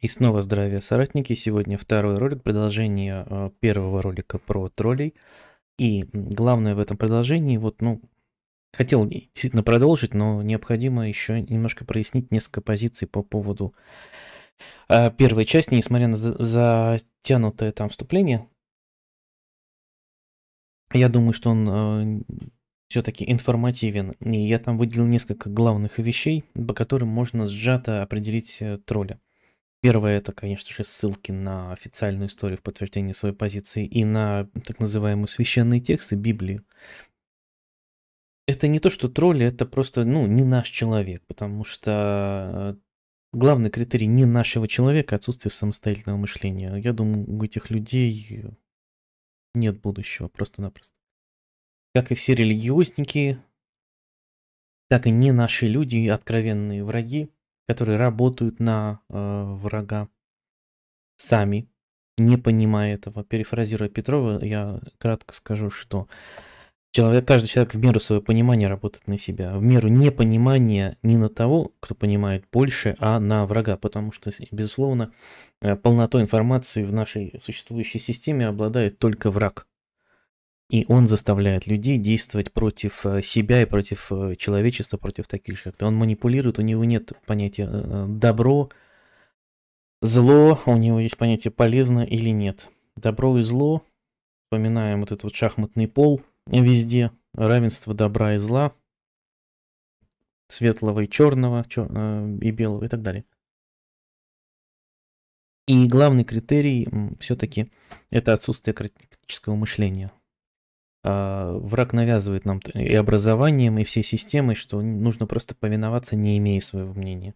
И снова здравия, соратники. Сегодня второй ролик, продолжение э, первого ролика про троллей. И главное в этом продолжении, вот, ну, хотел действительно продолжить, но необходимо еще немножко прояснить несколько позиций по поводу э, первой части, несмотря на затянутое там вступление. Я думаю, что он э, все-таки информативен. И я там выделил несколько главных вещей, по которым можно сжато определить тролля. Первое это, конечно же, ссылки на официальную историю в подтверждении своей позиции и на так называемые священные тексты Библии. Это не то, что тролли, это просто, ну, не наш человек, потому что э, главный критерий не нашего человека – отсутствие самостоятельного мышления. Я думаю, у этих людей нет будущего, просто-напросто. Как и все религиозники, так и не наши люди, откровенные враги – которые работают на э, врага сами, не понимая этого. Перефразируя Петрова, я кратко скажу, что человек, каждый человек в меру своего понимания работает на себя, в меру непонимания не на того, кто понимает больше, а на врага, потому что, безусловно, э, полнотой информации в нашей существующей системе обладает только враг. И он заставляет людей действовать против э, себя и против э, человечества, против таких же. Он манипулирует, у него нет понятия э, добро, зло, у него есть понятие полезно или нет. Добро и зло, вспоминаем вот этот вот шахматный пол везде, равенство добра и зла, светлого и черного, чер... и белого и так далее. И главный критерий все-таки это отсутствие критического мышления. А, враг навязывает нам и образованием, и всей системой, что нужно просто повиноваться, не имея своего мнения.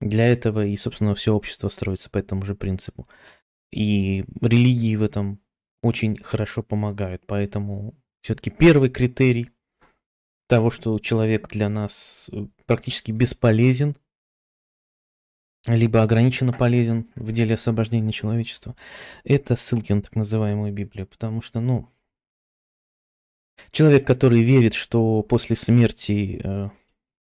Для этого и, собственно, все общество строится по этому же принципу. И религии в этом очень хорошо помогают. Поэтому все-таки первый критерий того, что человек для нас э, практически бесполезен, либо ограниченно полезен в деле освобождения человечества, это ссылки на так называемую Библию. Потому что, ну, Человек, который верит, что после смерти э,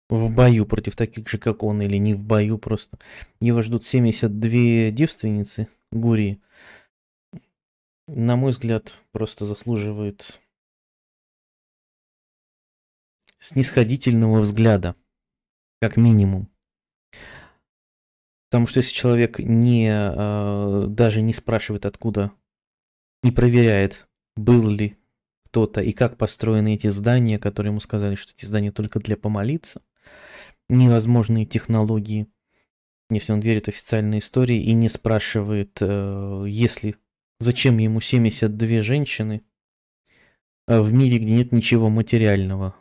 в бою против таких же, как он, или не в бою просто, его ждут 72 девственницы Гурии, на мой взгляд, просто заслуживает снисходительного взгляда, как минимум. Потому что если человек не, э, даже не спрашивает откуда, не проверяет, был ли кто-то и как построены эти здания, которые ему сказали, что эти здания только для помолиться, невозможные технологии, если он верит официальной истории и не спрашивает, э, если, зачем ему 72 женщины а в мире, где нет ничего материального.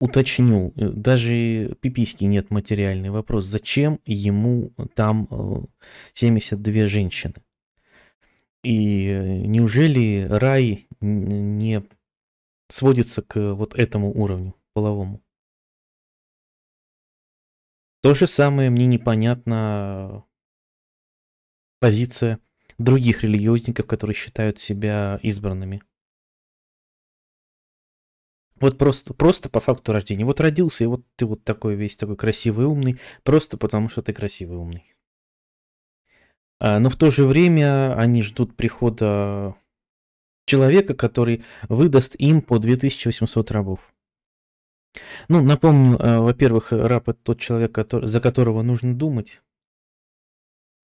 Уточню, э, даже пиписьки нет материальный вопрос, зачем ему там 72 э, женщины? И неужели рай не сводится к вот этому уровню половому. То же самое мне непонятна э, позиция других религиозников, которые считают себя избранными. Вот просто, просто по факту рождения. Вот родился, и вот ты вот такой весь такой красивый умный, просто потому что ты красивый умный. А, но в то же время они ждут прихода человека, который выдаст им по 2800 рабов. Ну, напомню, э, во-первых, раб это тот человек, который, за которого нужно думать.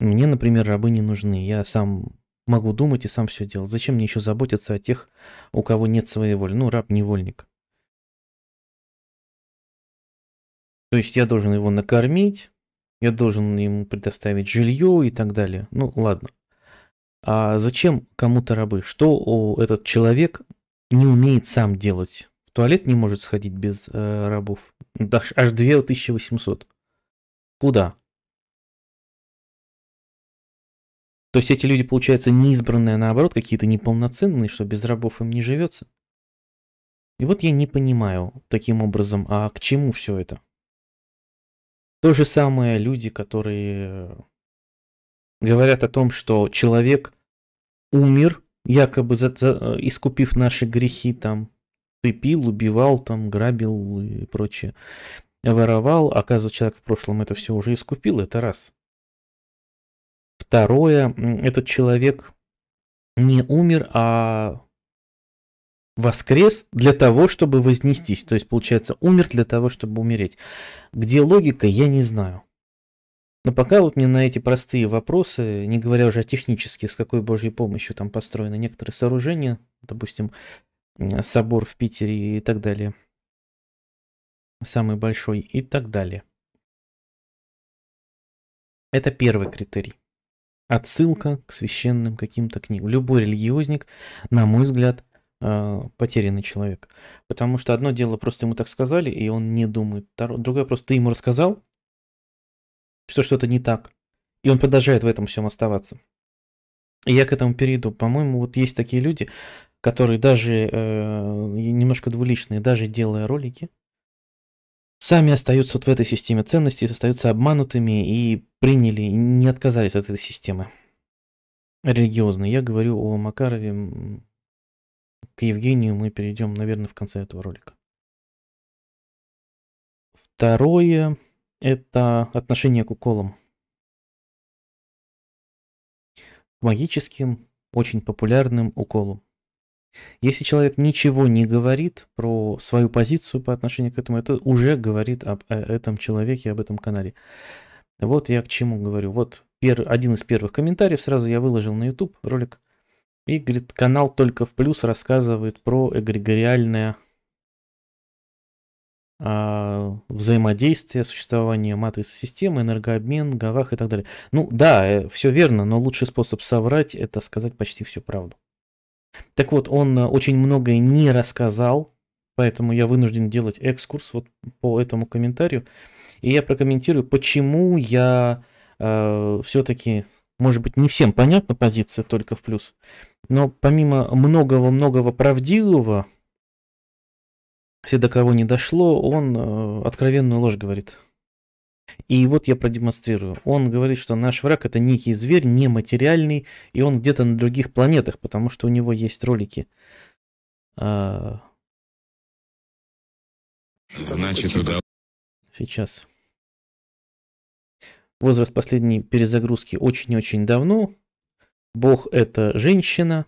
Мне, например, рабы не нужны. Я сам могу думать и сам все делать. Зачем мне еще заботиться о тех, у кого нет своей воли? Ну, раб невольник. То есть я должен его накормить, я должен ему предоставить жилье и так далее. Ну, ладно. А зачем кому-то рабы? Что о, этот человек не умеет сам делать? В туалет не может сходить без э, рабов. Аж, аж 2800. Куда? То есть эти люди, получается, неизбранные, а наоборот, какие-то неполноценные, что без рабов им не живется. И вот я не понимаю таким образом, а к чему все это? То же самое люди, которые э, говорят о том, что человек умер, якобы за, за, э, искупив наши грехи, там, ты убивал, там, грабил и прочее, воровал. Оказывается, человек в прошлом это все уже искупил, это раз. Второе, этот человек не умер, а воскрес для того, чтобы вознестись. То есть, получается, умер для того, чтобы умереть. Где логика, я не знаю. Но пока вот мне на эти простые вопросы, не говоря уже о технических, с какой божьей помощью там построены некоторые сооружения, допустим, собор в Питере и так далее, самый большой и так далее. Это первый критерий. Отсылка к священным каким-то книгам. Любой религиозник, на мой взгляд, э, потерянный человек. Потому что одно дело, просто ему так сказали, и он не думает. Другое, просто ты ему рассказал, что что-то не так. И он продолжает в этом всем оставаться. И я к этому перейду. По-моему, вот есть такие люди, которые даже э, немножко двуличные, даже делая ролики, сами остаются вот в этой системе ценностей, остаются обманутыми и приняли, и не отказались от этой системы религиозной. Я говорю о Макарове. К Евгению мы перейдем, наверное, в конце этого ролика. Второе это отношение к уколам. К магическим, очень популярным уколам. Если человек ничего не говорит про свою позицию по отношению к этому, это уже говорит об этом человеке, об этом канале. Вот я к чему говорю. Вот пер, один из первых комментариев сразу я выложил на YouTube ролик. И говорит, канал только в плюс рассказывает про эгрегориальное а, взаимодействие, существование матрицы системы, энергообмен, гавах и так далее. Ну да, э, все верно, но лучший способ соврать – это сказать почти всю правду. Так вот, он э, очень многое не рассказал, поэтому я вынужден делать экскурс вот по этому комментарию. И я прокомментирую, почему я э, все-таки, может быть, не всем понятна позиция только в плюс, но помимо многого-многого правдивого, все, до кого не дошло, он э, откровенную ложь говорит. И вот я продемонстрирую. Он говорит, что наш враг это некий зверь, нематериальный, и он где-то на других планетах, потому что у него есть ролики. А... Значит, туда. Сейчас. Возраст последней перезагрузки очень-очень давно. Бог это женщина,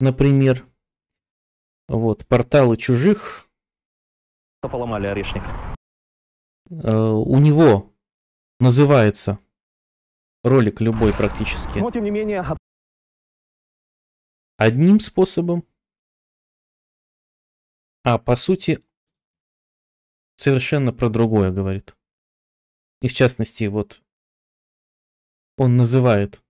например. Вот, порталы чужих. Поломали орешник. Э, у него называется ролик любой практически. Но тем не менее... Одним способом. А по сути совершенно про другое говорит. И в частности, вот он называет,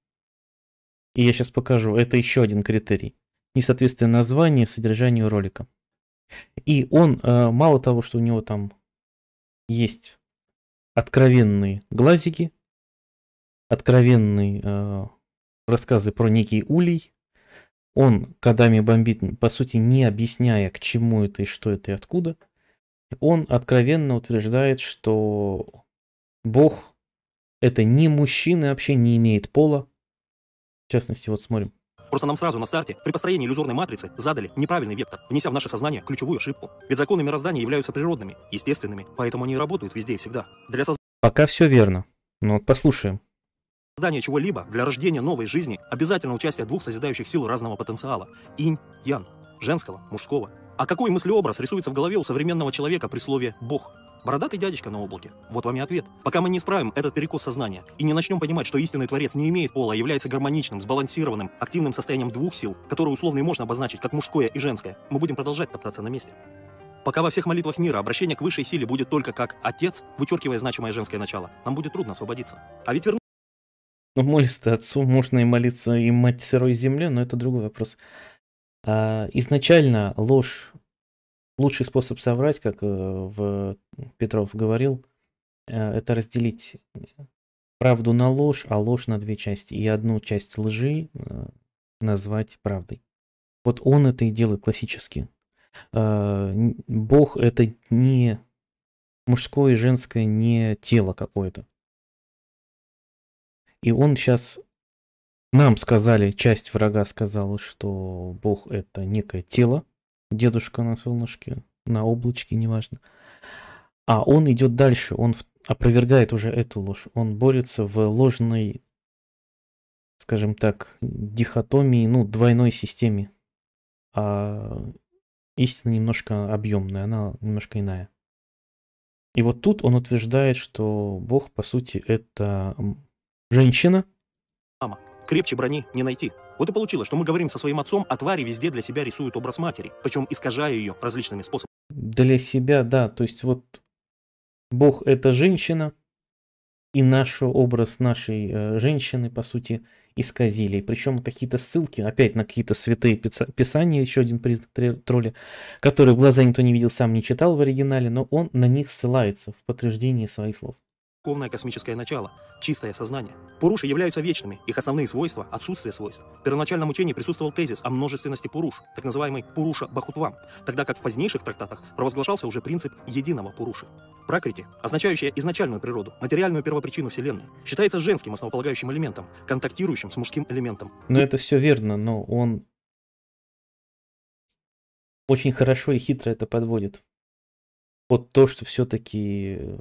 и я сейчас покажу, это еще один критерий несоответствие названия содержанию ролика. И он, э, мало того, что у него там есть откровенные глазики, откровенные э, рассказы про некий улей. Он кадами бомбит, по сути, не объясняя, к чему это и что это и откуда. Он откровенно утверждает, что Бог это не мужчина, вообще не имеет пола. В частности, вот смотрим. Просто нам сразу на старте при построении иллюзорной матрицы задали неправильный вектор, внеся в наше сознание ключевую ошибку. Ведь законы мироздания являются природными, естественными, поэтому они работают везде и всегда. Для создания... Пока все верно. Ну вот послушаем. Создание чего-либо для рождения новой жизни обязательно участие двух созидающих сил разного потенциала – инь-ян, женского, мужского. А какой мыслеобраз рисуется в голове у современного человека при слове «бог»? Бородатый дядечка на облаке. Вот вам и ответ. Пока мы не исправим этот перекос сознания и не начнем понимать, что истинный творец не имеет пола, а является гармоничным, сбалансированным, активным состоянием двух сил, которые условно и можно обозначить как мужское и женское, мы будем продолжать топтаться на месте. Пока во всех молитвах мира обращение к высшей силе будет только как «отец», вычеркивая значимое женское начало, нам будет трудно освободиться. А ведь вернуть ну, молиться отцу можно и молиться и мать сырой земле, но это другой вопрос. А, изначально ложь лучший способ соврать, как э, в Петров говорил, э, это разделить э, правду на ложь, а ложь на две части. И одну часть лжи назвать правдой. Вот он это и делает классически. Бог это не мужское и женское, не тело какое-то. И он сейчас нам сказали, часть врага сказала, что Бог это некое тело, дедушка на солнышке, на облачке, неважно. А он идет дальше, он опровергает уже эту ложь, он борется в ложной, скажем так, дихотомии, ну, двойной системе. А истина немножко объемная, она немножко иная. И вот тут он утверждает, что Бог, по сути, это женщина. Мама, крепче брони не найти. Вот и получилось, что мы говорим со своим отцом, а твари везде для себя рисуют образ матери, причем искажая ее различными способами. Для себя, да, то есть вот Бог это женщина, и наш образ нашей э, женщины, по сути, исказили. Причем какие-то ссылки, опять на какие-то святые писания, еще один признак тролля, который в глаза никто не видел, сам не читал в оригинале, но он на них ссылается в подтверждении своих слов. Духовное космическое начало, чистое сознание. Пуруши являются вечными, их основные свойства – отсутствие свойств. В первоначальном учении присутствовал тезис о множественности Пуруш, так называемый Пуруша Бахутвам, тогда как в позднейших трактатах провозглашался уже принцип единого Пуруши. Пракрити, означающая изначальную природу, материальную первопричину Вселенной, считается женским основополагающим элементом, контактирующим с мужским элементом. Но и... это все верно, но он очень хорошо и хитро это подводит. Вот то, что все-таки э,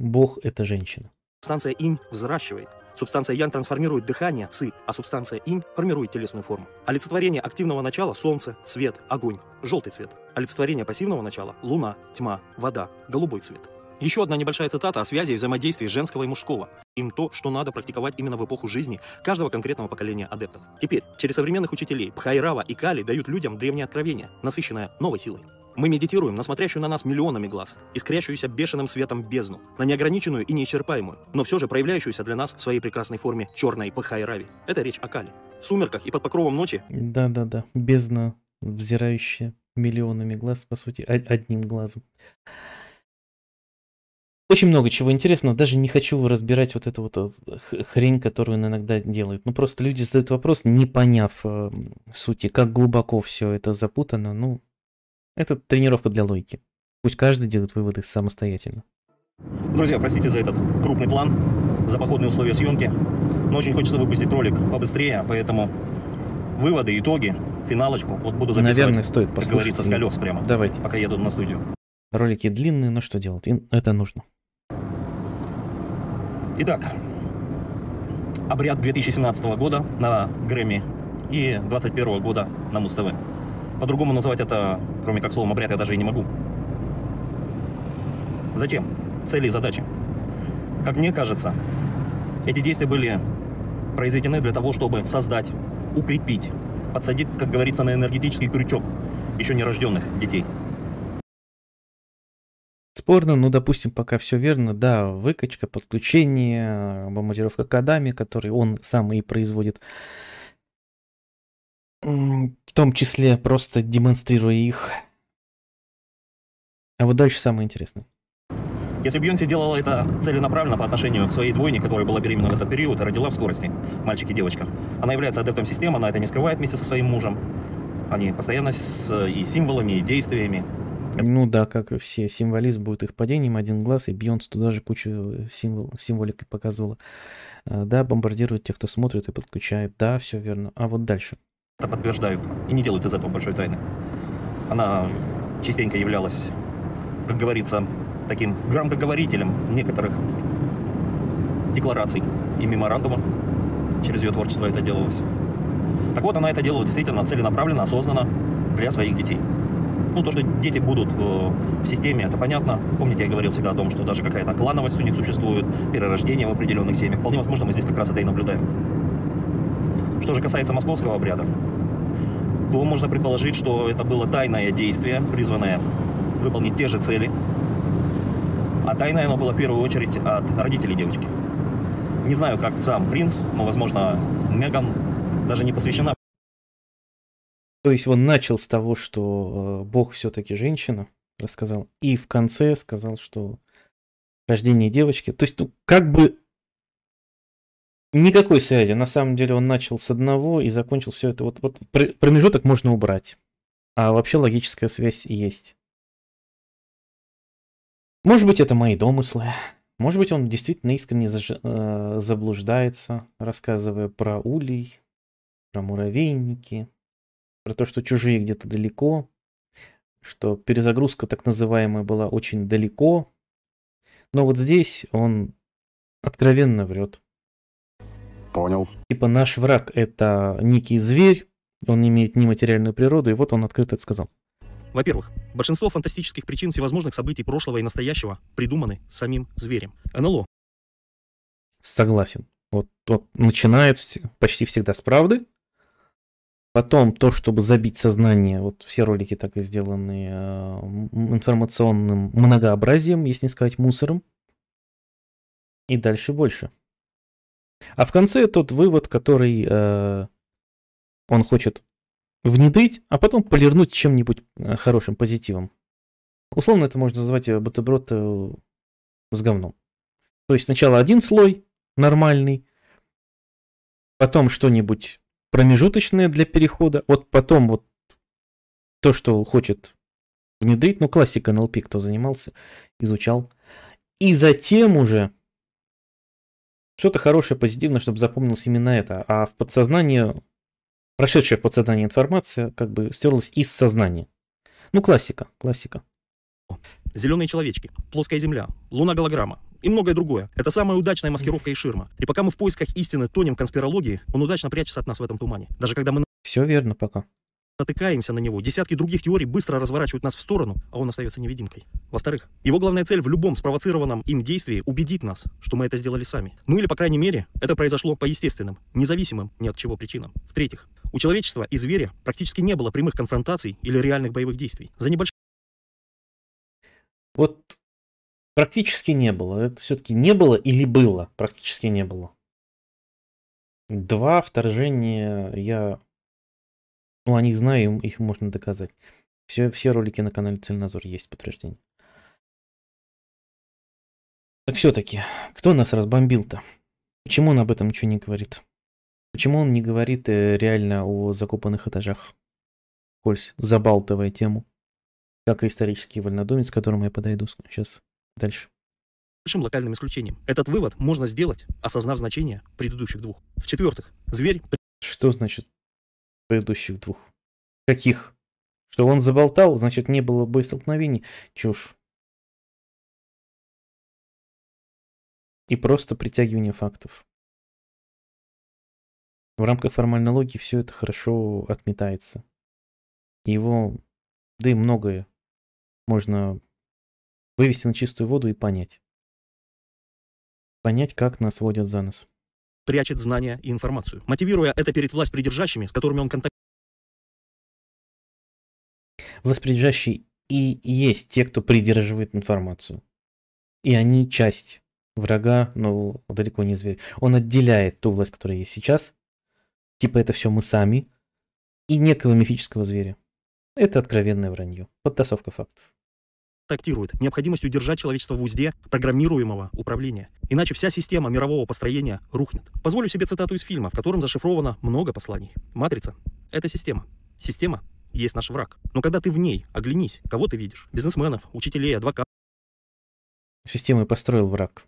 Бог – это женщина. Субстанция инь взращивает, Субстанция Ян трансформирует дыхание, ци, а субстанция инь формирует телесную форму. Олицетворение активного начала – солнце, свет, огонь, желтый цвет. Олицетворение пассивного начала – луна, тьма, вода, голубой цвет. Еще одна небольшая цитата о связи и взаимодействии женского и мужского. Им то, что надо практиковать именно в эпоху жизни каждого конкретного поколения адептов. Теперь, через современных учителей Пхайрава и Кали дают людям древнее откровение, насыщенное новой силой. Мы медитируем на смотрящую на нас миллионами глаз, искрящуюся бешеным светом бездну, на неограниченную и неисчерпаемую, но все же проявляющуюся для нас в своей прекрасной форме черной Пхайрави. Это речь о Кали. В сумерках и под покровом ночи... Да-да-да, бездна, взирающая миллионами глаз, по сути, одним глазом. Очень много чего интересного, даже не хочу разбирать вот эту вот э, хрень, которую он иногда делает. Ну просто люди задают вопрос, не поняв э, сути, как глубоко все это запутано. Ну, это тренировка для логики. Пусть каждый делает выводы самостоятельно. Друзья, простите за этот крупный план, за походные условия съемки, но очень хочется выпустить ролик побыстрее, поэтому выводы, итоги, финалочку вот буду записывать. Наверное, стоит послушать. Как говорится, с колес прямо. Давайте. Пока еду на студию. Ролики длинные, но что делать? Это нужно. Итак, обряд 2017 года на Грэмми и 21 года на Муз-ТВ. По-другому называть это, кроме как словом обряд, я даже и не могу. Зачем? Цели и задачи. Как мне кажется, эти действия были произведены для того, чтобы создать, укрепить, подсадить, как говорится, на энергетический крючок еще нерожденных детей. Спорно, ну, допустим, пока все верно, да, выкачка, подключение, бомбардировка кадами, который он сам и производит, в том числе просто демонстрируя их. А вот дальше самое интересное. Если Бьонси делала это целенаправленно по отношению к своей двойне, которая была беременна в этот период родила в скорости, мальчик и девочка, она является адептом системы, она это не скрывает вместе со своим мужем. Они постоянно с и символами, и действиями ну да, как и все, символизм будет их падением, один глаз, и Бьонс туда же кучу э, символ, символики показывала. А, да, бомбардирует тех, кто смотрит и подключает. Да, все верно. А вот дальше. Это подтверждают и не делают из этого большой тайны. Она частенько являлась, как говорится, таким громкоговорителем некоторых деклараций и меморандумов. Через ее творчество это делалось. Так вот, она это делала действительно целенаправленно, осознанно для своих детей. Ну, то, что дети будут э, в системе, это понятно. Помните, я говорил всегда о том, что даже какая-то клановость у них существует, перерождение в определенных семьях. Вполне возможно, мы здесь как раз это и наблюдаем. Что же касается московского обряда, то можно предположить, что это было тайное действие, призванное выполнить те же цели. А тайное оно было в первую очередь от родителей девочки. Не знаю, как сам принц, но, возможно, Меган даже не посвящена то есть он начал с того, что э, Бог все-таки женщина, рассказал, и в конце сказал, что рождение девочки. То есть, ну, как бы никакой связи. На самом деле он начал с одного и закончил все это. Вот, вот промежуток можно убрать. А вообще логическая связь есть. Может быть, это мои домыслы. Может быть, он действительно искренне заж... Э, заблуждается, рассказывая про улей, про муравейники, про то, что чужие где-то далеко, что перезагрузка так называемая была очень далеко. Но вот здесь он откровенно врет. Понял. Типа наш враг это некий зверь, он имеет нематериальную природу, и вот он открыто это сказал. Во-первых, большинство фантастических причин всевозможных событий прошлого и настоящего придуманы самим зверем. НЛО. Согласен. Вот, вот начинает почти всегда с правды, Потом то, чтобы забить сознание, вот все ролики так и сделаны э, информационным многообразием, если не сказать мусором. И дальше больше. А в конце тот вывод, который э, он хочет внедрить, а потом полирнуть чем-нибудь э, хорошим, позитивом. Условно это можно назвать э, бутерброд с говном. То есть сначала один слой нормальный, потом что-нибудь промежуточное для перехода. Вот потом вот то, что хочет внедрить, ну классика NLP, кто занимался, изучал. И затем уже что-то хорошее, позитивное, чтобы запомнилось именно это. А в подсознание, прошедшая в подсознание информация, как бы стерлась из сознания. Ну классика, классика. Зеленые человечки, плоская земля, луна-голограмма, и многое другое. Это самая удачная маскировка и ширма. И пока мы в поисках истины тонем конспирологии, он удачно прячется от нас в этом тумане. Даже когда мы... Все верно пока натыкаемся на него, десятки других теорий быстро разворачивают нас в сторону, а он остается невидимкой. Во-вторых, его главная цель в любом спровоцированном им действии убедить нас, что мы это сделали сами. Ну или, по крайней мере, это произошло по естественным, независимым ни от чего причинам. В-третьих, у человечества и зверя практически не было прямых конфронтаций или реальных боевых действий. За небольшим... Вот Практически не было. Это все-таки не было или было? Практически не было. Два вторжения я... Ну, о них знаю, их можно доказать. Все, все ролики на канале Цельнозор есть подтверждение. Так все-таки, кто нас разбомбил-то? Почему он об этом ничего не говорит? Почему он не говорит э, реально о закопанных этажах? Кольсь, забалтывая тему. Как и исторический вольнодумец, к которому я подойду сейчас. Дальше. Большим локальным исключением. Этот вывод можно сделать, осознав значение предыдущих двух. В-четвертых, зверь... Что значит предыдущих двух? Каких? Что он заболтал, значит не было бы столкновений. Чушь. И просто притягивание фактов. В рамках формальной логики все это хорошо отметается. Его, да и многое можно вывести на чистую воду и понять. Понять, как нас водят за нос. Прячет знания и информацию, мотивируя это перед власть придержащими, с которыми он контактирует. Власть придержащие и есть те, кто придерживает информацию. И они часть врага, но далеко не зверь. Он отделяет ту власть, которая есть сейчас, типа это все мы сами, и некого мифического зверя. Это откровенное вранье, подтасовка фактов тактирует необходимость удержать человечество в узде программируемого управления. Иначе вся система мирового построения рухнет. Позволю себе цитату из фильма, в котором зашифровано много посланий. «Матрица — это система. Система — есть наш враг. Но когда ты в ней, оглянись, кого ты видишь? Бизнесменов, учителей, адвокатов. Системой построил враг.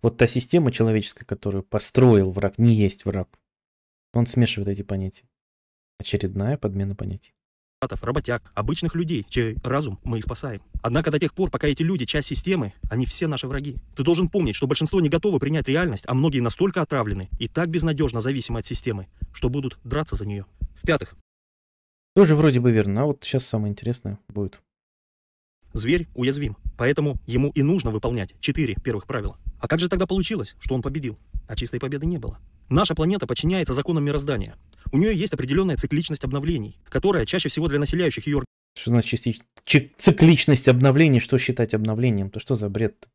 Вот та система человеческая, которую построил враг, не есть враг. Он смешивает эти понятия. Очередная подмена понятий работяг, обычных людей, чей разум мы и спасаем. Однако до тех пор, пока эти люди часть системы, они все наши враги. Ты должен помнить, что большинство не готовы принять реальность, а многие настолько отравлены и так безнадежно зависимы от системы, что будут драться за нее. В-пятых. Тоже вроде бы верно, а вот сейчас самое интересное будет. Зверь уязвим, поэтому ему и нужно выполнять четыре первых правила. А как же тогда получилось, что он победил? А чистой победы не было. Наша планета подчиняется законам мироздания. У нее есть определенная цикличность обновлений, которая чаще всего для населяющих ее... Что значит частич... цикличность обновлений? Что считать обновлением? То что за бред -то?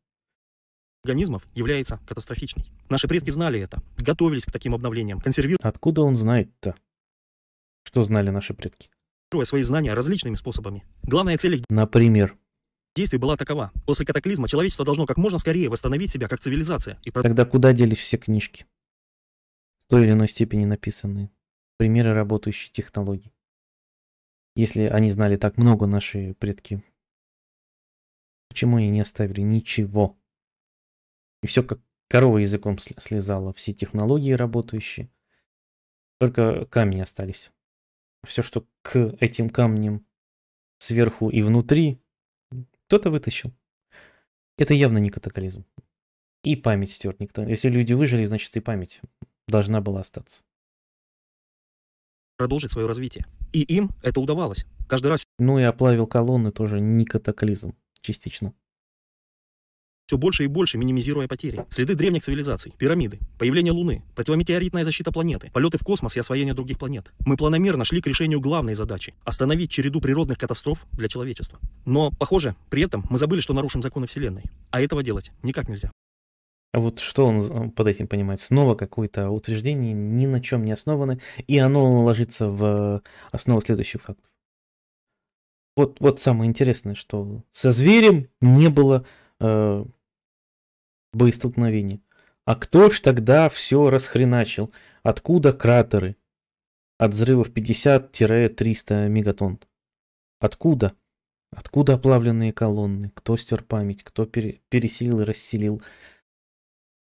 организмов является катастрофичной. Наши предки знали это, готовились к таким обновлениям, консервировали. Откуда он знает-то? Что знали наши предки? свои знания различными способами. Главная цель их... Например? Действие была такова. После катаклизма человечество должно как можно скорее восстановить себя как цивилизация. И... Тогда куда делись все книжки? В той или иной степени написанные примеры работающих технологий. Если они знали так много, наши предки, почему они не оставили ничего? И все как корова языком слезала, все технологии работающие, только камни остались. Все, что к этим камням сверху и внутри, кто-то вытащил. Это явно не катаклизм. И память стер никто. Если люди выжили, значит и память должна была остаться продолжить свое развитие. И им это удавалось. Каждый раз... Ну и оплавил колонны тоже не катаклизм, частично все больше и больше минимизируя потери. Следы древних цивилизаций, пирамиды, появление Луны, противометеоритная защита планеты, полеты в космос и освоение других планет. Мы планомерно шли к решению главной задачи – остановить череду природных катастроф для человечества. Но, похоже, при этом мы забыли, что нарушим законы Вселенной. А этого делать никак нельзя. А вот что он э, под этим понимает? Снова какое-то утверждение ни на чем не основано, и оно ложится в э, основу следующих фактов. Вот, вот самое интересное, что со зверем не было э, боестолкновения. А кто ж тогда все расхреначил? Откуда кратеры? От взрывов 50-300 мегатонн. Откуда? Откуда оплавленные колонны? Кто стер память? Кто пере переселил и расселил?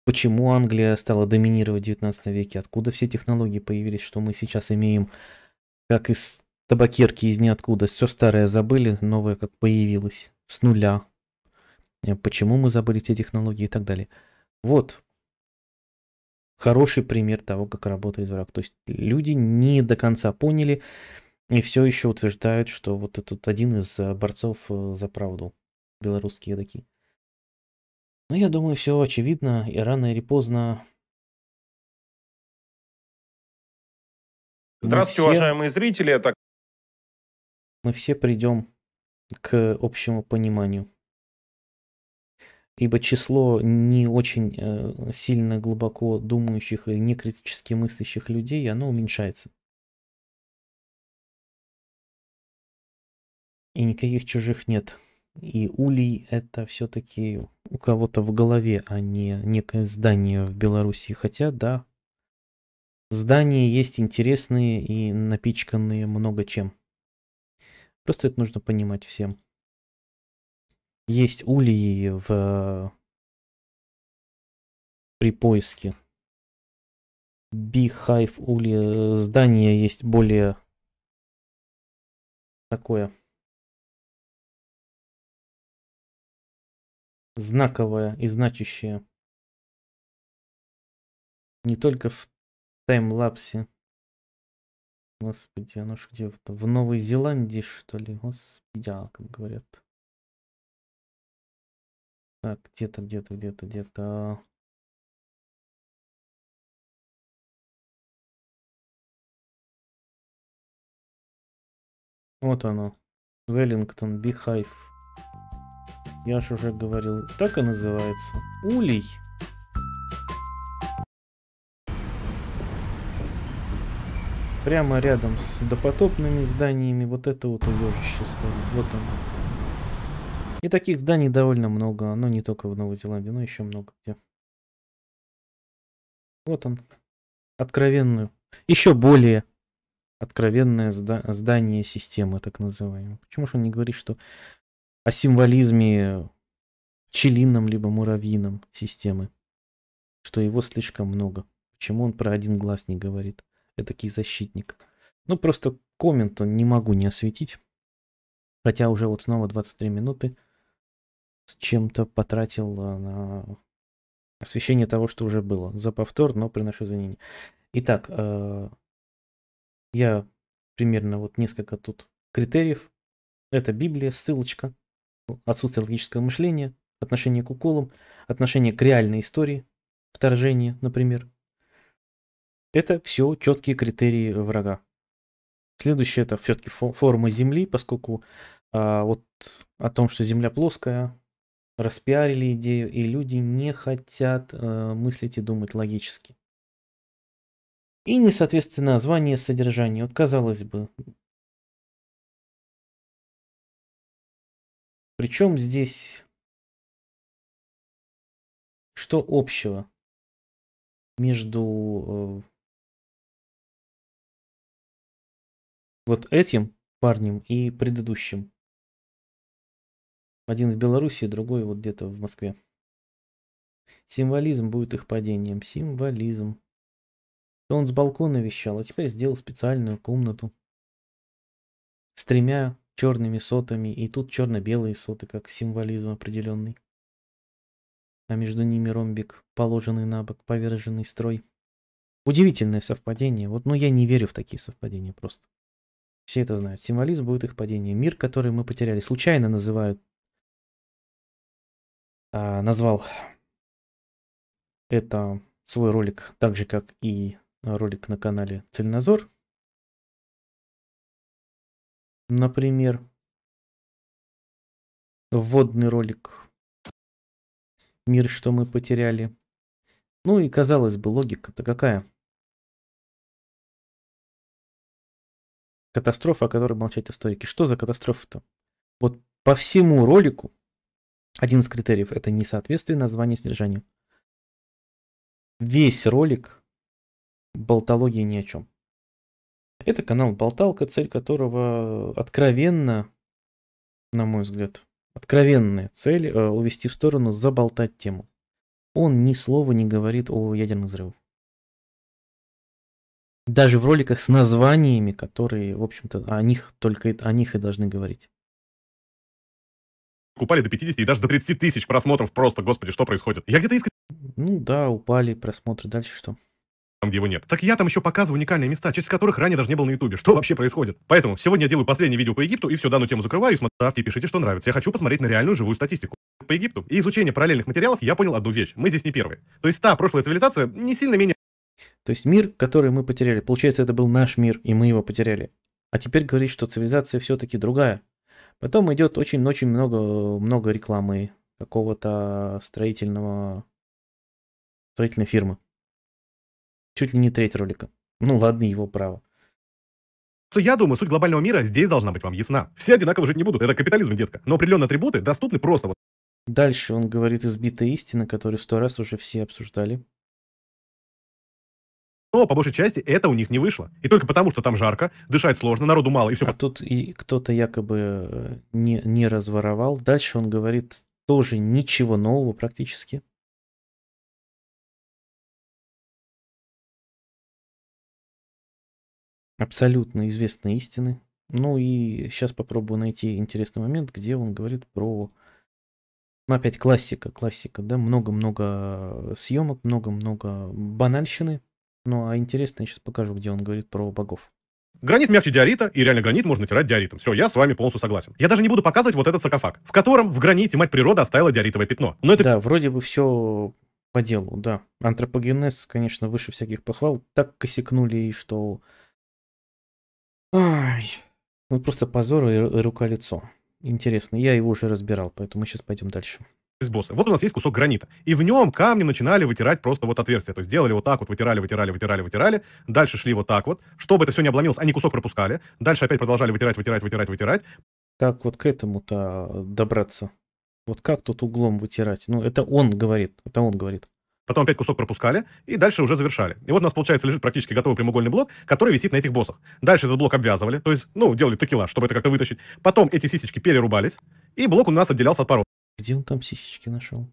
почему Англия стала доминировать в 19 веке, откуда все технологии появились, что мы сейчас имеем, как из табакерки из ниоткуда, все старое забыли, новое как появилось, с нуля, э, почему мы забыли те технологии и так далее. Вот хороший пример того, как работает враг. То есть люди не до конца поняли и все еще утверждают, что вот этот один из борцов э, за правду, белорусские такие. Но ну, я думаю, все очевидно, и рано или поздно... Здравствуйте, все... уважаемые зрители, это... Мы все придем к общему пониманию. Ибо число не очень э, сильно глубоко думающих и не критически мыслящих людей, оно уменьшается. И никаких чужих нет. И улей это все-таки у кого-то в голове, а не некое здание в Беларуси. Хотя, да, здания есть интересные и напичканные много чем. Просто это нужно понимать всем. Есть улей в... при поиске. Beehive улей. Здание есть более такое знаковое и значащее. Не только в таймлапсе. Господи, оно ж где? -то? В Новой Зеландии, что ли? Господи, а, как говорят. Так, где-то, где-то, где-то, где-то. Вот оно. Веллингтон, Бихайв. Я же уже говорил. Так и называется. Улей. Прямо рядом с допотопными зданиями вот это вот убежище стоит. Вот оно. И таких зданий довольно много. Оно не только в Новой Зеландии, но еще много где. Вот он. Откровенную. Еще более откровенное зда здание системы, так называемое. Почему же он не говорит, что о символизме пчелином либо муравьином системы, что его слишком много. Почему он про один глаз не говорит? Это такие защитник. Ну, просто коммент не могу не осветить. Хотя уже вот снова 23 минуты с чем-то потратил а, на освещение того, что уже было. За повтор, но приношу извинения. Итак, э, я примерно вот несколько тут критериев. Это Библия, ссылочка, отсутствие логического мышления, отношение к уколам, отношение к реальной истории, вторжение, например. Это все четкие критерии врага. Следующее это все-таки форма Земли, поскольку а, вот о том, что Земля плоская, распиарили идею, и люди не хотят а, мыслить и думать логически. И несоответственно название содержанию. Вот казалось бы, Причем здесь что общего между э, вот этим парнем и предыдущим? Один в Беларуси, другой вот где-то в Москве. Символизм будет их падением. Символизм. То он с балкона вещал, а теперь сделал специальную комнату с тремя черными сотами, и тут черно-белые соты, как символизм определенный. А между ними ромбик, положенный на бок, поверженный строй. Удивительное совпадение. Вот, ну, я не верю в такие совпадения просто. Все это знают. Символизм будет их падение. Мир, который мы потеряли, случайно называют... А, назвал это свой ролик так же, как и ролик на канале Цельнозор. Например, вводный ролик «Мир, что мы потеряли». Ну и, казалось бы, логика-то какая? Катастрофа, о которой молчат историки. Что за катастрофа-то? Вот по всему ролику один из критериев – это несоответствие названию содержанию. Весь ролик – болтология ни о чем. Это канал «Болталка», цель которого э, откровенно, на мой взгляд, откровенная цель э, увести в сторону, заболтать тему. Он ни слова не говорит о ядерных взрывах. Даже в роликах с названиями, которые, в общем-то, о них только о них и должны говорить. Упали до 50 и даже до 30 тысяч просмотров просто, господи, что происходит? Я где-то искренне... Ну да, упали просмотры, дальше что? там, где его нет. Так я там еще показываю уникальные места, часть которых ранее даже не был на ютубе. Что вообще происходит? Поэтому сегодня я делаю последнее видео по Египту, и всю данную тему закрываю, и смотрите, пишите, что нравится. Я хочу посмотреть на реальную живую статистику по Египту. И изучение параллельных материалов я понял одну вещь. Мы здесь не первые. То есть та прошлая цивилизация не сильно менее... То есть мир, который мы потеряли, получается, это был наш мир, и мы его потеряли. А теперь говорить, что цивилизация все-таки другая. Потом идет очень-очень много, много рекламы какого-то строительного строительной фирмы чуть ли не треть ролика. Ну ладно, его право. Что я думаю, суть глобального мира здесь должна быть вам ясна. Все одинаково жить не будут, это капитализм, детка. Но определенные атрибуты доступны просто вот. Дальше он говорит избитая истина, которую сто раз уже все обсуждали. Но по большей части это у них не вышло. И только потому, что там жарко, дышать сложно, народу мало и все. А тут и кто-то якобы э, не, не разворовал. Дальше он говорит тоже ничего нового практически. абсолютно известные истины. Ну и сейчас попробую найти интересный момент, где он говорит про... Ну опять классика, классика, да, много-много съемок, много-много банальщины. Ну а интересно, я сейчас покажу, где он говорит про богов. Гранит мягче диорита, и реально гранит можно натирать диоритом. Все, я с вами полностью согласен. Я даже не буду показывать вот этот саркофаг, в котором в граните мать природа оставила диоритовое пятно. Но это... Да, вроде бы все по делу, да. Антропогенез, конечно, выше всяких похвал. Так косякнули, что Ай. Ну просто позор и рука-лицо. Интересно, я его уже разбирал, поэтому мы сейчас пойдем дальше из босса. Вот у нас есть кусок гранита. И в нем камнем начинали вытирать просто вот отверстие. То есть делали вот так вот, вытирали, вытирали, вытирали, вытирали. Дальше шли вот так вот. Чтобы это все не обломилось, они кусок пропускали. Дальше опять продолжали вытирать, вытирать, вытирать, вытирать. Как вот к этому-то а, добраться? Вот как тут углом вытирать? Ну, это он говорит, это он говорит потом опять кусок пропускали, и дальше уже завершали. И вот у нас, получается, лежит практически готовый прямоугольный блок, который висит на этих боссах. Дальше этот блок обвязывали, то есть, ну, делали текила, чтобы это как-то вытащить. Потом эти сисечки перерубались, и блок у нас отделялся от порога. Где он там сисечки нашел?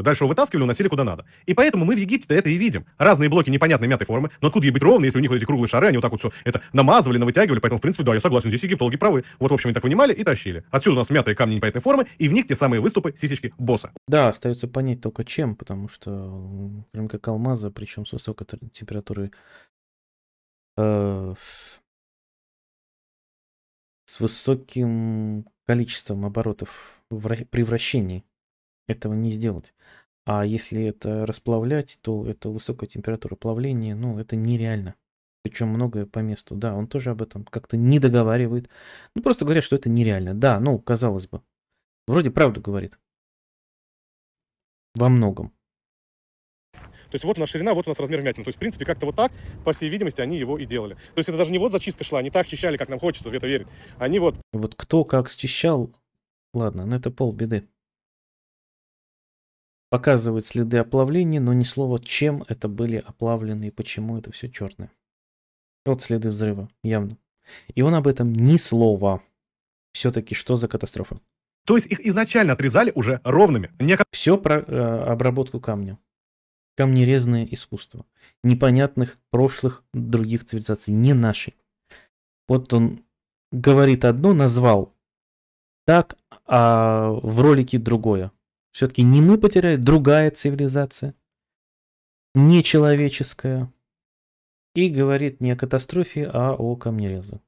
надо. Дальше его вытаскивали, уносили куда надо. И поэтому мы в Египте-то это и видим. Разные блоки непонятной мятой формы, но откуда ей быть ровно, если у них вот эти круглые шары, они вот так вот все это намазывали, навытягивали, поэтому, в принципе, да, я согласен, здесь египтологи правы. Вот, в общем, они так вынимали и тащили. Отсюда у нас мятые камни непонятной формы, и в них те самые выступы сисечки босса. Да, остается понять только чем, потому что, кроме как алмаза, причем с высокой температуры э, с высоким количеством оборотов при вращении этого не сделать. А если это расплавлять, то это высокая температура плавления, ну, это нереально. Причем многое по месту. Да, он тоже об этом как-то не договаривает. Ну, просто говорят, что это нереально. Да, ну, казалось бы. Вроде правду говорит. Во многом. То есть вот у нас ширина, вот у нас размер вмятины. То есть, в принципе, как-то вот так, по всей видимости, они его и делали. То есть это даже не вот зачистка шла, они так чищали, как нам хочется, в это верить. Они вот... Вот кто как счищал, ладно, но это полбеды. Показывает следы оплавления, но ни слова, чем это были оплавлены и почему это все черное. Вот следы взрыва, явно. И он об этом ни слова. Все-таки что за катастрофа? То есть их изначально отрезали уже ровными. Не... Все про э, обработку камня. Камнерезное искусство. Непонятных прошлых других цивилизаций, не нашей. Вот он говорит одно, назвал так, а в ролике другое. Все-таки не мы потеряли, другая цивилизация, нечеловеческая. И говорит не о катастрофе, а о камнерезу.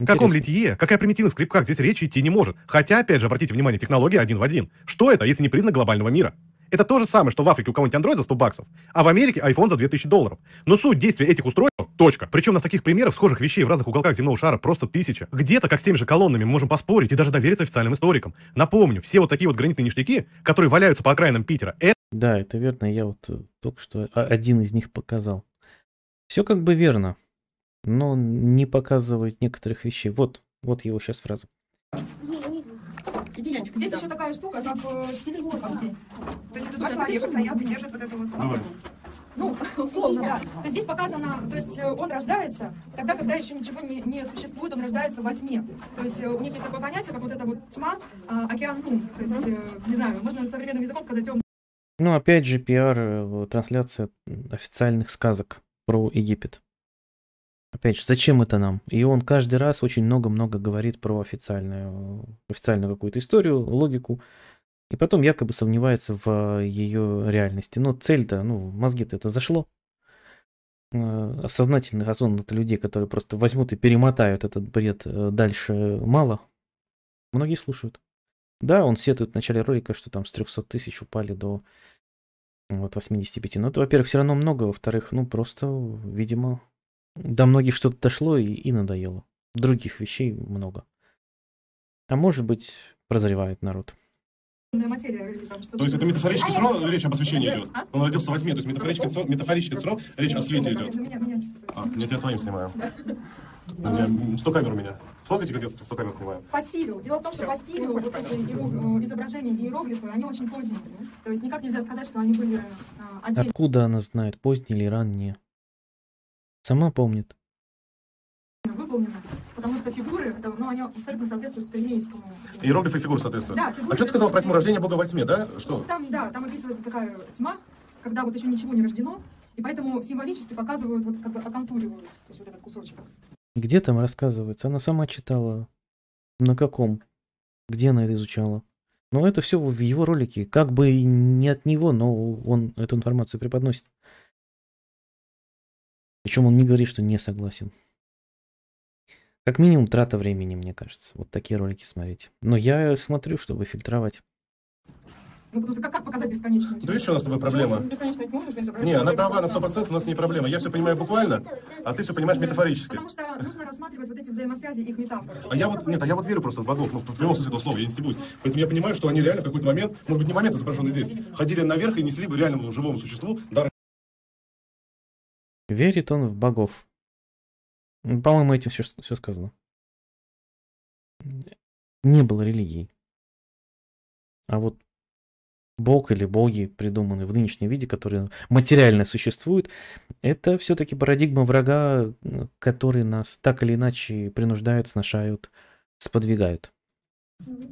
Интересно. каком литье, какая примитивность в скрипках здесь речи идти не может. Хотя, опять же, обратите внимание, технология один в один. Что это, если не признак глобального мира? Это то же самое, что в Африке у кого-нибудь Android за 100 баксов, а в Америке iPhone за 2000 долларов. Но суть действия этих устройств – точка. Причем на таких примеров схожих вещей в разных уголках земного шара просто тысяча. Где-то, как с теми же колоннами, мы можем поспорить и даже довериться официальным историкам. Напомню, все вот такие вот гранитные ништяки, которые валяются по окраинам Питера, это... Да, это верно, я вот э, только что один из них показал. Все как бы верно, но не показывает некоторых вещей. Вот, вот его сейчас фраза. Иди, Янчик. Здесь да. еще такая штука, как э, стилистика. Вот. То есть это два человека стоят и держат вот эту вот лапу. Ну, условно, да. То есть здесь показано, то есть э, он рождается тогда, когда еще ничего не, не существует, он рождается во тьме. То есть э, у них есть такое понятие, как вот эта вот тьма, э, океан тьм. То есть, э, не знаю, можно современным языком сказать темный. Ну, опять же, пиар, э, трансляция официальных сказок про Египет. Опять же, зачем это нам? И он каждый раз очень много-много говорит про официальную, официальную какую-то историю, логику, и потом якобы сомневается в э, ее реальности. Но цель-то, ну, мозги-то это зашло. Э, Сознательных, осознанных людей, которые просто возьмут и перемотают этот бред э, дальше, мало. Многие слушают. Да, он сетует в начале ролика, что там с 300 тысяч упали до вот 85. Но это, во-первых, все равно много, во-вторых, ну, просто, видимо, до многих что-то дошло и, и надоело. Других вещей много. А может быть, прозревает народ. Материя, То есть это метафорически все равно речь об освещении идет. А? Он родился во тьме, то есть метафорически, все, метафорически все речь о свете идет. а, нет, я твоим снимаю. Сто камер у меня. Смотрите, как я сто камер снимаю. По стилю. Дело в том, что по стилю вот эти э, изображения иероглифы, они очень поздние. То есть никак нельзя сказать, что они были э, отдельно. Откуда она знает, поздние или ранние? Сама помнит. Потому что фигуры, ну, они абсолютно соответствуют птолемейскому. Иероглифы и фигуры соответствуют. Да, фигуры... А что ты сказал про тьму рождения Бога во тьме, да? Что? Там, да, там описывается такая тьма, когда вот еще ничего не рождено, и поэтому символически показывают, вот как бы оконтуривают, то есть вот этот кусочек. Где там рассказывается? Она сама читала. На каком? Где она это изучала? Но ну, это все в его ролике. Как бы не от него, но он эту информацию преподносит. Причем он не говорит, что не согласен. Как минимум трата времени, мне кажется. Вот такие ролики смотреть. Но я смотрю, чтобы фильтровать. Ну, потому что как, как показать бесконечную Да еще у нас с тобой проблема. Не, она права на 100%, у нас не проблема. Я все понимаю буквально, а ты все понимаешь метафорически. Потому что нужно рассматривать вот эти взаимосвязи, их метафоры. А я вот, нет, а я вот верю просто в богов, ну, в прямом смысле этого слова, я институт. Поэтому я понимаю, что они реально в какой-то момент, может быть, не момент а изображенный здесь, ходили наверх и несли бы реальному живому существу дар Верит он в богов. По-моему, этим все, все сказано. Не было религии. А вот бог или боги, придуманные в нынешнем виде, которые материально существуют, это все-таки парадигма врага, э, который нас так или иначе принуждают, сношают, сподвигают.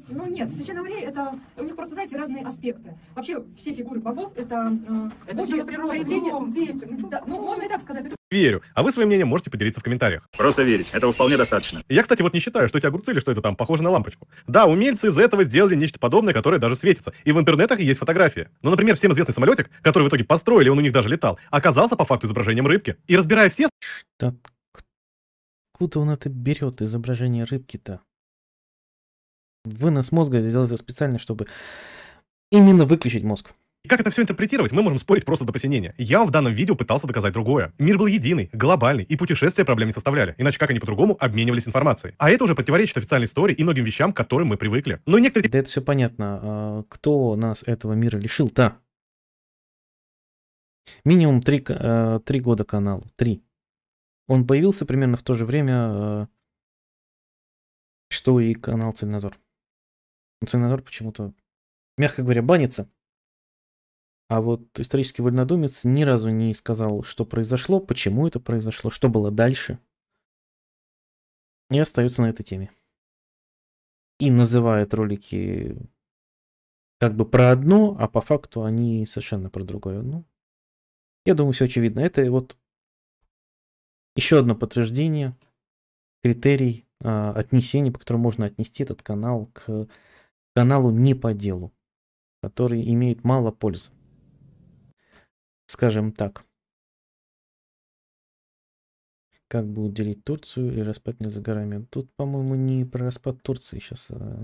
Ну нет, священный урей это у них просто, знаете, разные аспекты. Вообще все фигуры богов это, э, это сила природы, проявление. Гром, ну, ветер, ну, да, ну можно и так сказать. Это... Верю. А вы свое мнение можете поделиться в комментариях. Просто верить. Этого вполне достаточно. Я, кстати, вот не считаю, что эти огурцы или что это там похоже на лампочку. Да, умельцы из этого сделали нечто подобное, которое даже светится. И в интернетах есть фотографии. Но, ну, например, всем известный самолетик, который в итоге построили, он у них даже летал, оказался по факту изображением рыбки. И разбирая все... Что? Откуда он это берет, изображение рыбки-то? Вынос мозга делается специально, чтобы именно выключить мозг. как это все интерпретировать, мы можем спорить просто до посинения. Я в данном видео пытался доказать другое. Мир был единый, глобальный, и путешествия проблем не составляли. Иначе как они по-другому обменивались информацией? А это уже противоречит официальной истории и многим вещам, к которым мы привыкли. Но некоторые... Да это все понятно. А, кто нас этого мира лишил-то? Минимум три, э, три года каналу. Три. Он появился примерно в то же время, э, что и канал Цельнозор. Ну, Националь почему-то, мягко говоря, банится. А вот исторический вольнодумец ни разу не сказал, что произошло, почему это произошло, что было дальше. И остается на этой теме. И называет ролики как бы про одно, а по факту они совершенно про другое. Ну, я думаю, все очевидно. Это вот еще одно подтверждение, критерий э, отнесения, по которому можно отнести этот канал к каналу не по делу, который имеет мало пользы. Скажем так. Как будут делить Турцию и распад не за горами? Тут, по-моему, не про распад Турции сейчас а,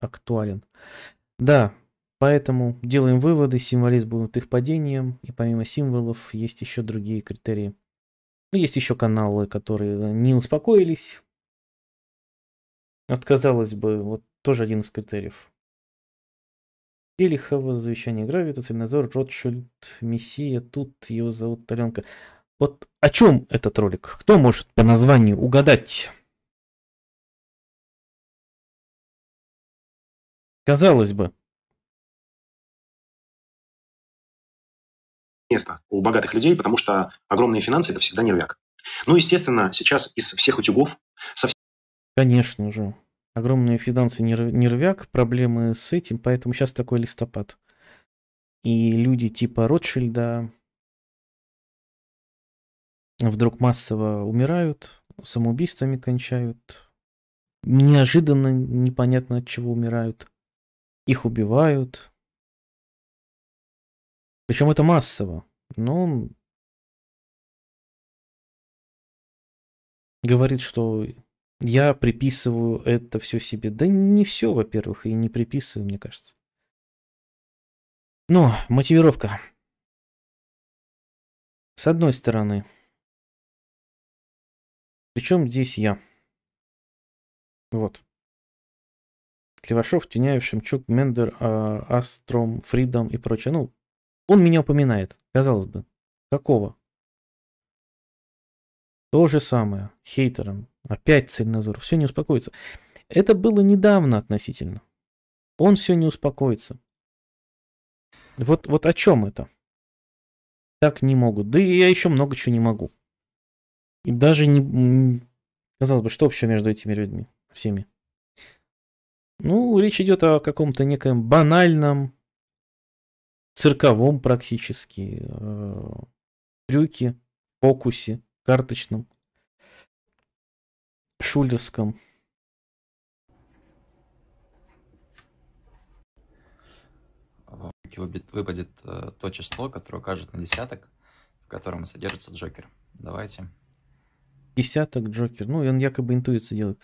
актуален. Да, поэтому делаем выводы, символизм будет их падением, и помимо символов есть еще другие критерии. Ну, есть еще каналы, которые не успокоились. Отказалось бы, вот тоже один из критериев. Пелихова, завещание Гравита, Цельнозор, Ротшильд, Мессия, тут его зовут Таленко. Вот о чем этот ролик? Кто может по названию угадать? Казалось бы. Место у богатых людей, потому что огромные финансы – это всегда нервяк. Ну, естественно, сейчас из всех утюгов... Со... Конечно же огромные финансы нервяк, проблемы с этим, поэтому сейчас такой листопад. И люди типа Ротшильда вдруг массово умирают, самоубийствами кончают, неожиданно непонятно от чего умирают, их убивают. Причем это массово. Но говорит, что я приписываю это все себе. Да не все, во-первых, и не приписываю, мне кажется. Но ну, мотивировка. С одной стороны. Причем здесь я. Вот. Клевашов, Тюняев, Шемчук, Мендер, а, Астром, Фридом и прочее. Ну, он меня упоминает, казалось бы. Какого? То же самое. Хейтером. Опять Цельнозоров. Все не успокоится. Это было недавно относительно. Он все не успокоится. Вот, вот о чем это? Так не могут. Да и я еще много чего не могу. И даже не... Казалось бы, что общего между этими людьми? Всеми. Ну, речь идет о каком-то некоем банальном, цирковом практически, э, трюке, фокусе, карточном шулерском выпадет э, то число, которое укажет на десяток, в котором содержится Джокер. Давайте. Десяток, Джокер. Ну, он якобы интуицию делает.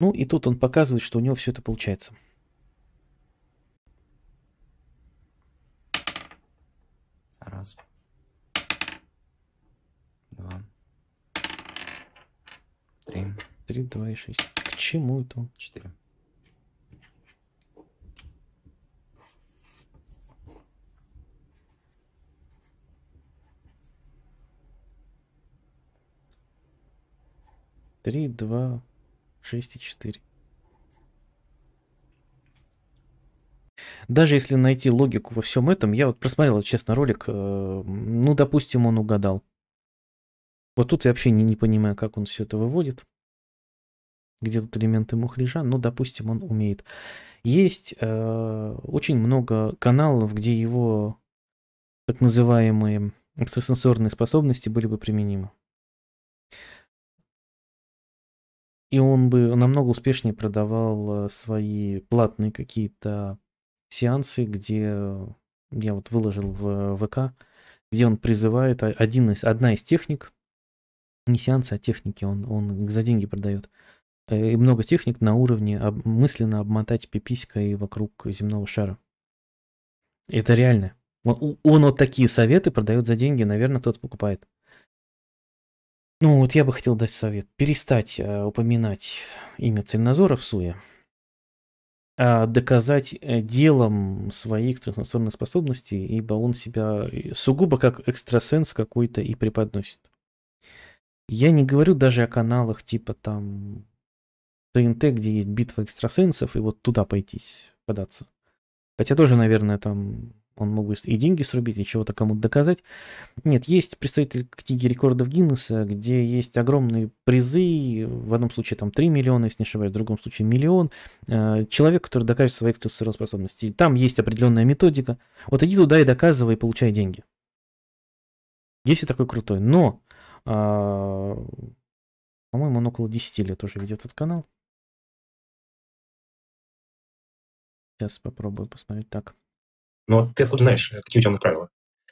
Ну, и тут он показывает, что у него все это получается. Раз. 3, 2 и 6. К чему это он? 4. Три, два, шесть и четыре. Даже если найти логику во всем этом, я вот просмотрел, честно, ролик, э, ну, допустим, он угадал. Вот тут я вообще не, не понимаю, как он все это выводит где тут элементы мухляжа, но, допустим, он умеет. Есть э, очень много каналов, где его так называемые экстрасенсорные способности были бы применимы. И он бы намного успешнее продавал э, свои платные какие-то сеансы, где я вот выложил в э, ВК, где он призывает а, один из, одна из техник, не сеансы, а техники, он, он за деньги продает – и много техник на уровне об, мысленно обмотать пиписькой вокруг земного шара. Это реально. Он, он вот такие советы продает за деньги, наверное, кто-то покупает. Ну, вот я бы хотел дать совет. Перестать э, упоминать имя Цельнозора в суе, а доказать э, делом свои экстрасенсорные способности, ибо он себя э, сугубо как экстрасенс какой-то и преподносит. Я не говорю даже о каналах типа там ТНТ, где есть битва экстрасенсов, и вот туда пойтись, податься. Хотя тоже, наверное, там он мог бы и деньги срубить, и чего-то кому-то доказать. Нет, есть представитель книги рекордов Гиннесса, где есть огромные призы, в одном случае там 3 миллиона, если не ошибаюсь, в другом случае миллион. Э, человек, который докажет свои экстрасенсорные способности. там есть определенная методика. Вот иди туда и доказывай, и получай деньги. Если такой крутой. Но, а, по-моему, он около 10 лет уже ведет этот канал. Сейчас попробую посмотреть так. Но ну, ты откуда знаешь, э, какие у тебя правила?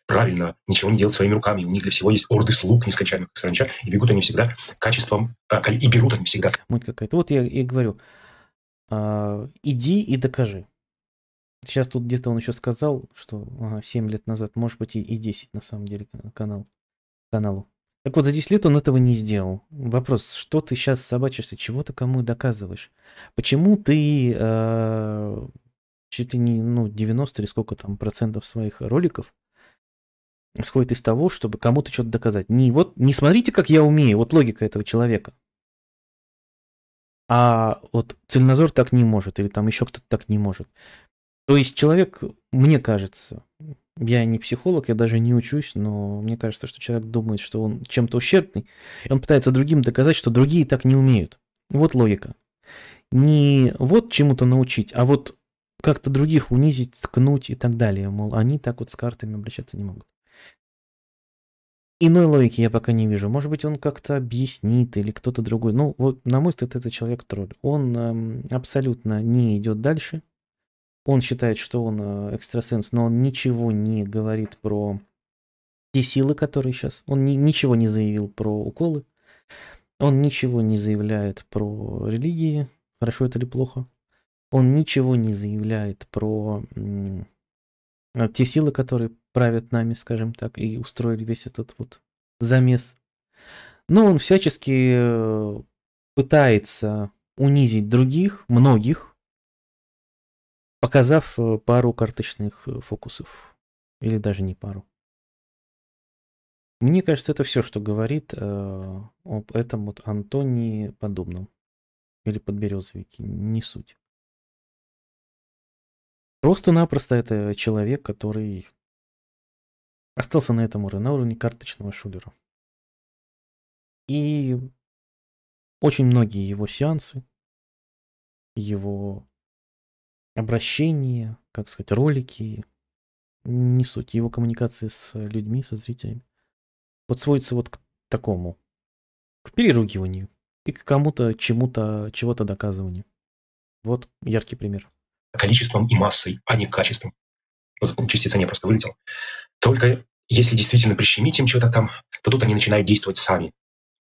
Правильно, ничего не делать своими руками. У них для всего есть орды слуг нескончаемых, как саранча, и бегут они всегда качеством, а, и берут они всегда. Муть какая-то. Вот я и говорю, а, иди и докажи. Сейчас тут где-то он еще сказал, что ага, 7 лет назад, может быть и, и 10 на самом деле канал, каналу. Так вот, за 10 лет он этого не сделал. Вопрос, что ты сейчас собачишься, чего ты кому доказываешь? Почему ты э, чуть ли не ну, 90 или сколько там процентов своих роликов исходит из того, чтобы кому-то что-то доказать. Не, вот, не смотрите, как я умею, вот логика этого человека. А вот цельнозор так не может, или там еще кто-то так не может. То есть человек, мне кажется, я не психолог, я даже не учусь, но мне кажется, что человек думает, что он чем-то ущербный, и он пытается другим доказать, что другие так не умеют. Вот логика. Не вот чему-то научить, а вот как-то других унизить, ткнуть и так далее. Мол, они так вот с картами обращаться не могут. Иной логики я пока не вижу. Может быть, он как-то объяснит или кто-то другой. Ну, вот, на мой взгляд, это человек-тролль. Он эм, абсолютно не идет дальше. Он считает, что он э, экстрасенс, но он ничего не говорит про те силы, которые сейчас. Он ни, ничего не заявил про уколы. Он ничего не заявляет про религии, хорошо это или плохо он ничего не заявляет про э, те силы, которые правят нами, скажем так, и устроили весь этот вот замес. Но он всячески э, пытается унизить других, многих, показав э, пару карточных фокусов. Или даже не пару. Мне кажется, это все, что говорит э, об этом вот Антонии подобном. Или подберезовике, не суть. Просто-напросто это человек, который остался на этом уровне, на уровне карточного шулера. И очень многие его сеансы, его обращения, как сказать, ролики, не суть, его коммуникации с людьми, со зрителями, вот сводится вот к такому, к переругиванию и к кому-то чему-то, чего-то доказыванию. Вот яркий пример количеством и массой, а не качеством. Вот частица не просто вылетела. Только если действительно прищемить им что-то там, то тут они начинают действовать сами.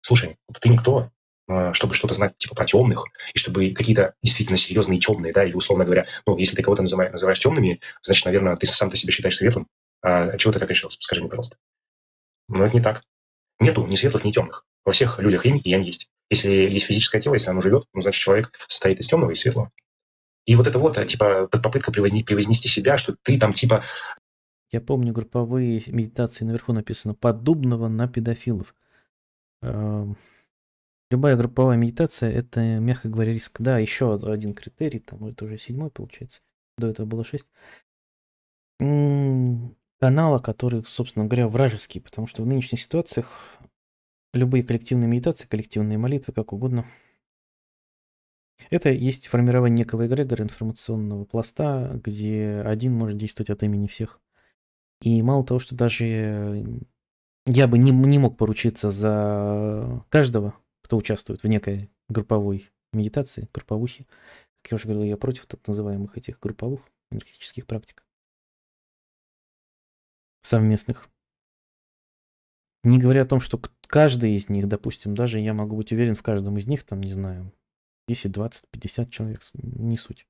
Слушай, ты никто, а, чтобы что-то знать типа про темных, и чтобы какие-то действительно серьезные темные, да, или условно говоря, ну, если ты кого-то называешь, называешь темными, значит, наверное, ты сам-то себя считаешь светлым. А чего ты так решил? Скажи мне, пожалуйста. Но ну, это не так. Нету ни светлых, ни темных. Во всех людях инь и янь есть. Если есть физическое тело, если оно живет, ну, значит, человек состоит из темного и светлого. И вот это вот, э, типа, попытка превознести себя, что ты там, типа... Я помню групповые медитации наверху написано «Подобного на педофилов». Эм, любая групповая медитация – это, мягко говоря, риск. Да, еще один критерий, там ну, это уже седьмой получается, до этого было шесть. М-м, Канала, которые, собственно говоря, вражеские, потому что в нынешних ситуациях любые коллективные медитации, коллективные молитвы, как угодно – это есть формирование некого эгрегора информационного пласта, где один может действовать от имени всех. И мало того, что даже э, я бы не, не мог поручиться за каждого, кто участвует в некой групповой медитации, групповухе. Как я уже говорил, я против так называемых этих групповых энергетических практик. Совместных. Не говоря о том, что каждый из них, допустим, даже я могу быть уверен в каждом из них, там, не знаю, 10, 20, 50 человек, не суть.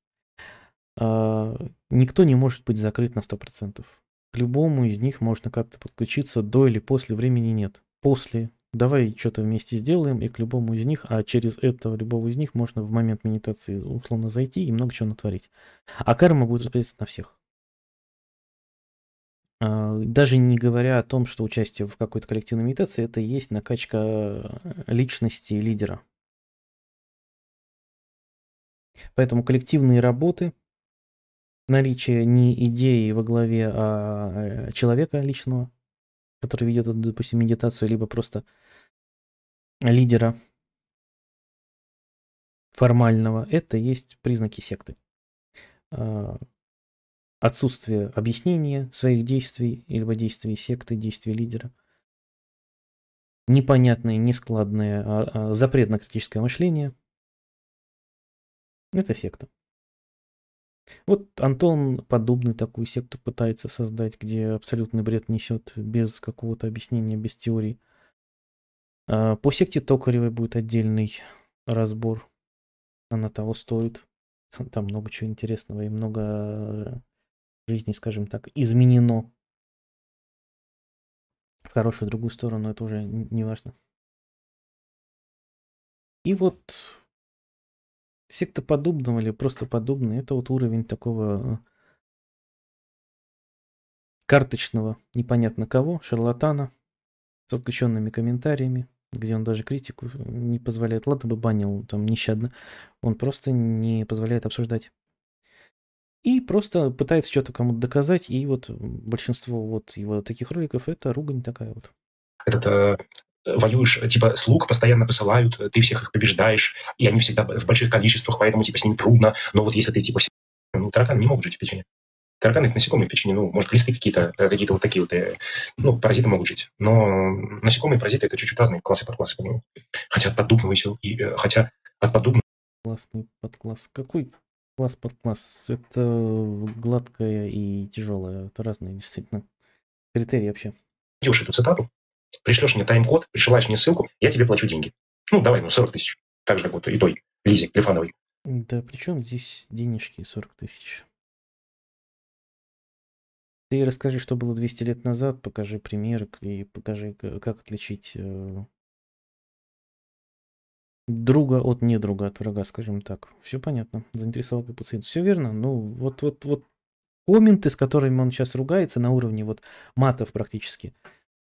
А, никто не может быть закрыт на 100%. К любому из них можно как-то подключиться, до или после времени нет. После, давай что-то вместе сделаем, и к любому из них, а через этого любого из них можно в момент медитации условно зайти и много чего натворить. А карма будет распределяться на всех. А, даже не говоря о том, что участие в какой-то коллективной медитации, это и есть накачка э, личности лидера – Поэтому коллективные работы, наличие не идеи во главе, а э, человека личного, который ведет, допустим, медитацию, либо просто лидера формального, это есть признаки секты. А, отсутствие объяснения своих действий, либо действий секты, действий лидера. Непонятное, нескладное, а, а, запрет на критическое мышление – это секта. Вот Антон подобный такую секту пытается создать, где абсолютный бред несет без какого-то объяснения, без теорий. А, по секте Токаревой будет отдельный разбор. Она того стоит. Там много чего интересного и много э, жизни, скажем так, изменено. В хорошую другую сторону это уже не важно. И вот секта подобного или просто подобный, это вот уровень такого э, карточного непонятно кого, шарлатана, с отключенными комментариями, где он даже критику не позволяет. Ладно бы банил там нещадно, он просто не позволяет обсуждать. И просто пытается что-то кому-то доказать, и вот большинство вот его таких роликов это ругань такая вот. Этот Э, воюешь, э, типа, слуг постоянно посылают, э, ты всех их побеждаешь, и они всегда в больших количествах, поэтому, типа, с ними трудно. Но вот если ты, типа, ну, тараканы не могут жить в печени. Тараканы — это насекомые в печени, ну, может, листы какие-то, какие-то вот такие вот, ну, паразиты могут жить. Но насекомые и паразиты — это чуть-чуть разные классы подклассы, по-моему. Хотя от подобного и, хотя от подобного... Классный подкласс. Какой класс подкласс? Это гладкая и тяжелая. Это разные, действительно. Критерии вообще. Идешь эту цитату, пришлешь мне тайм-код, присылаешь мне ссылку, я тебе плачу деньги. Ну, давай, ну, 40 тысяч. Так же, как вот и той Лизе Лифановой. Да при чем здесь денежки 40 тысяч? Ты расскажи, что было 200 лет назад, покажи примеры и покажи, как отличить э, друга от недруга, от врага, скажем так. Все понятно. Заинтересовал как пациент. Все верно. Ну, вот, вот, вот комменты, с которыми он сейчас ругается на уровне вот матов практически –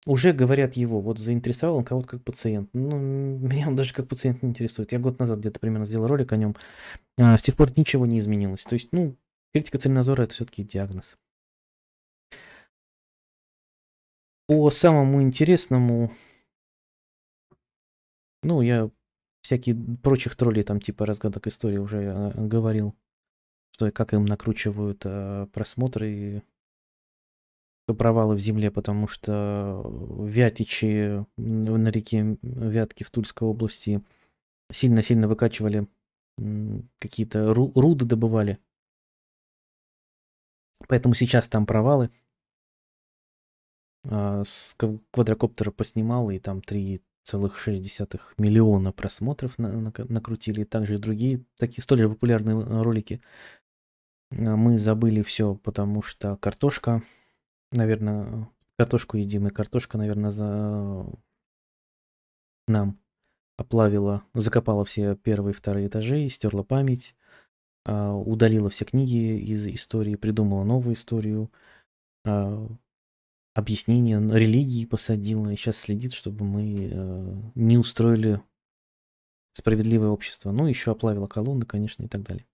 уже говорят его, вот заинтересовал он кого-то как пациент. Ну, меня он даже как пациент не интересует. Я год назад где-то примерно сделал ролик о нем. А, с тех пор ничего не изменилось. То есть, ну, критика цельнозора – это все-таки диагноз. По самому интересному, ну, я всякие прочих троллей, там, типа разгадок истории уже а, говорил, что и как им накручивают э, просмотры провалы в земле, потому что э, вятичи на реке Вятки в Тульской области сильно-сильно выкачивали какие-то руды добывали. Поэтому сейчас там провалы. А, с квадрокоптера поснимал, и там 3,6 миллиона просмотров накрутили. Также и другие такие столь же популярные э, ролики. А, мы забыли все, потому что картошка наверное, картошку едим, и картошка, наверное, за нам оплавила, закопала все первые и вторые этажи, стерла память, а, удалила все книги из истории, придумала новую историю, а, объяснение религии посадила, и сейчас следит, чтобы мы э, не устроили справедливое общество. Ну, еще оплавила колонны, конечно, и так далее.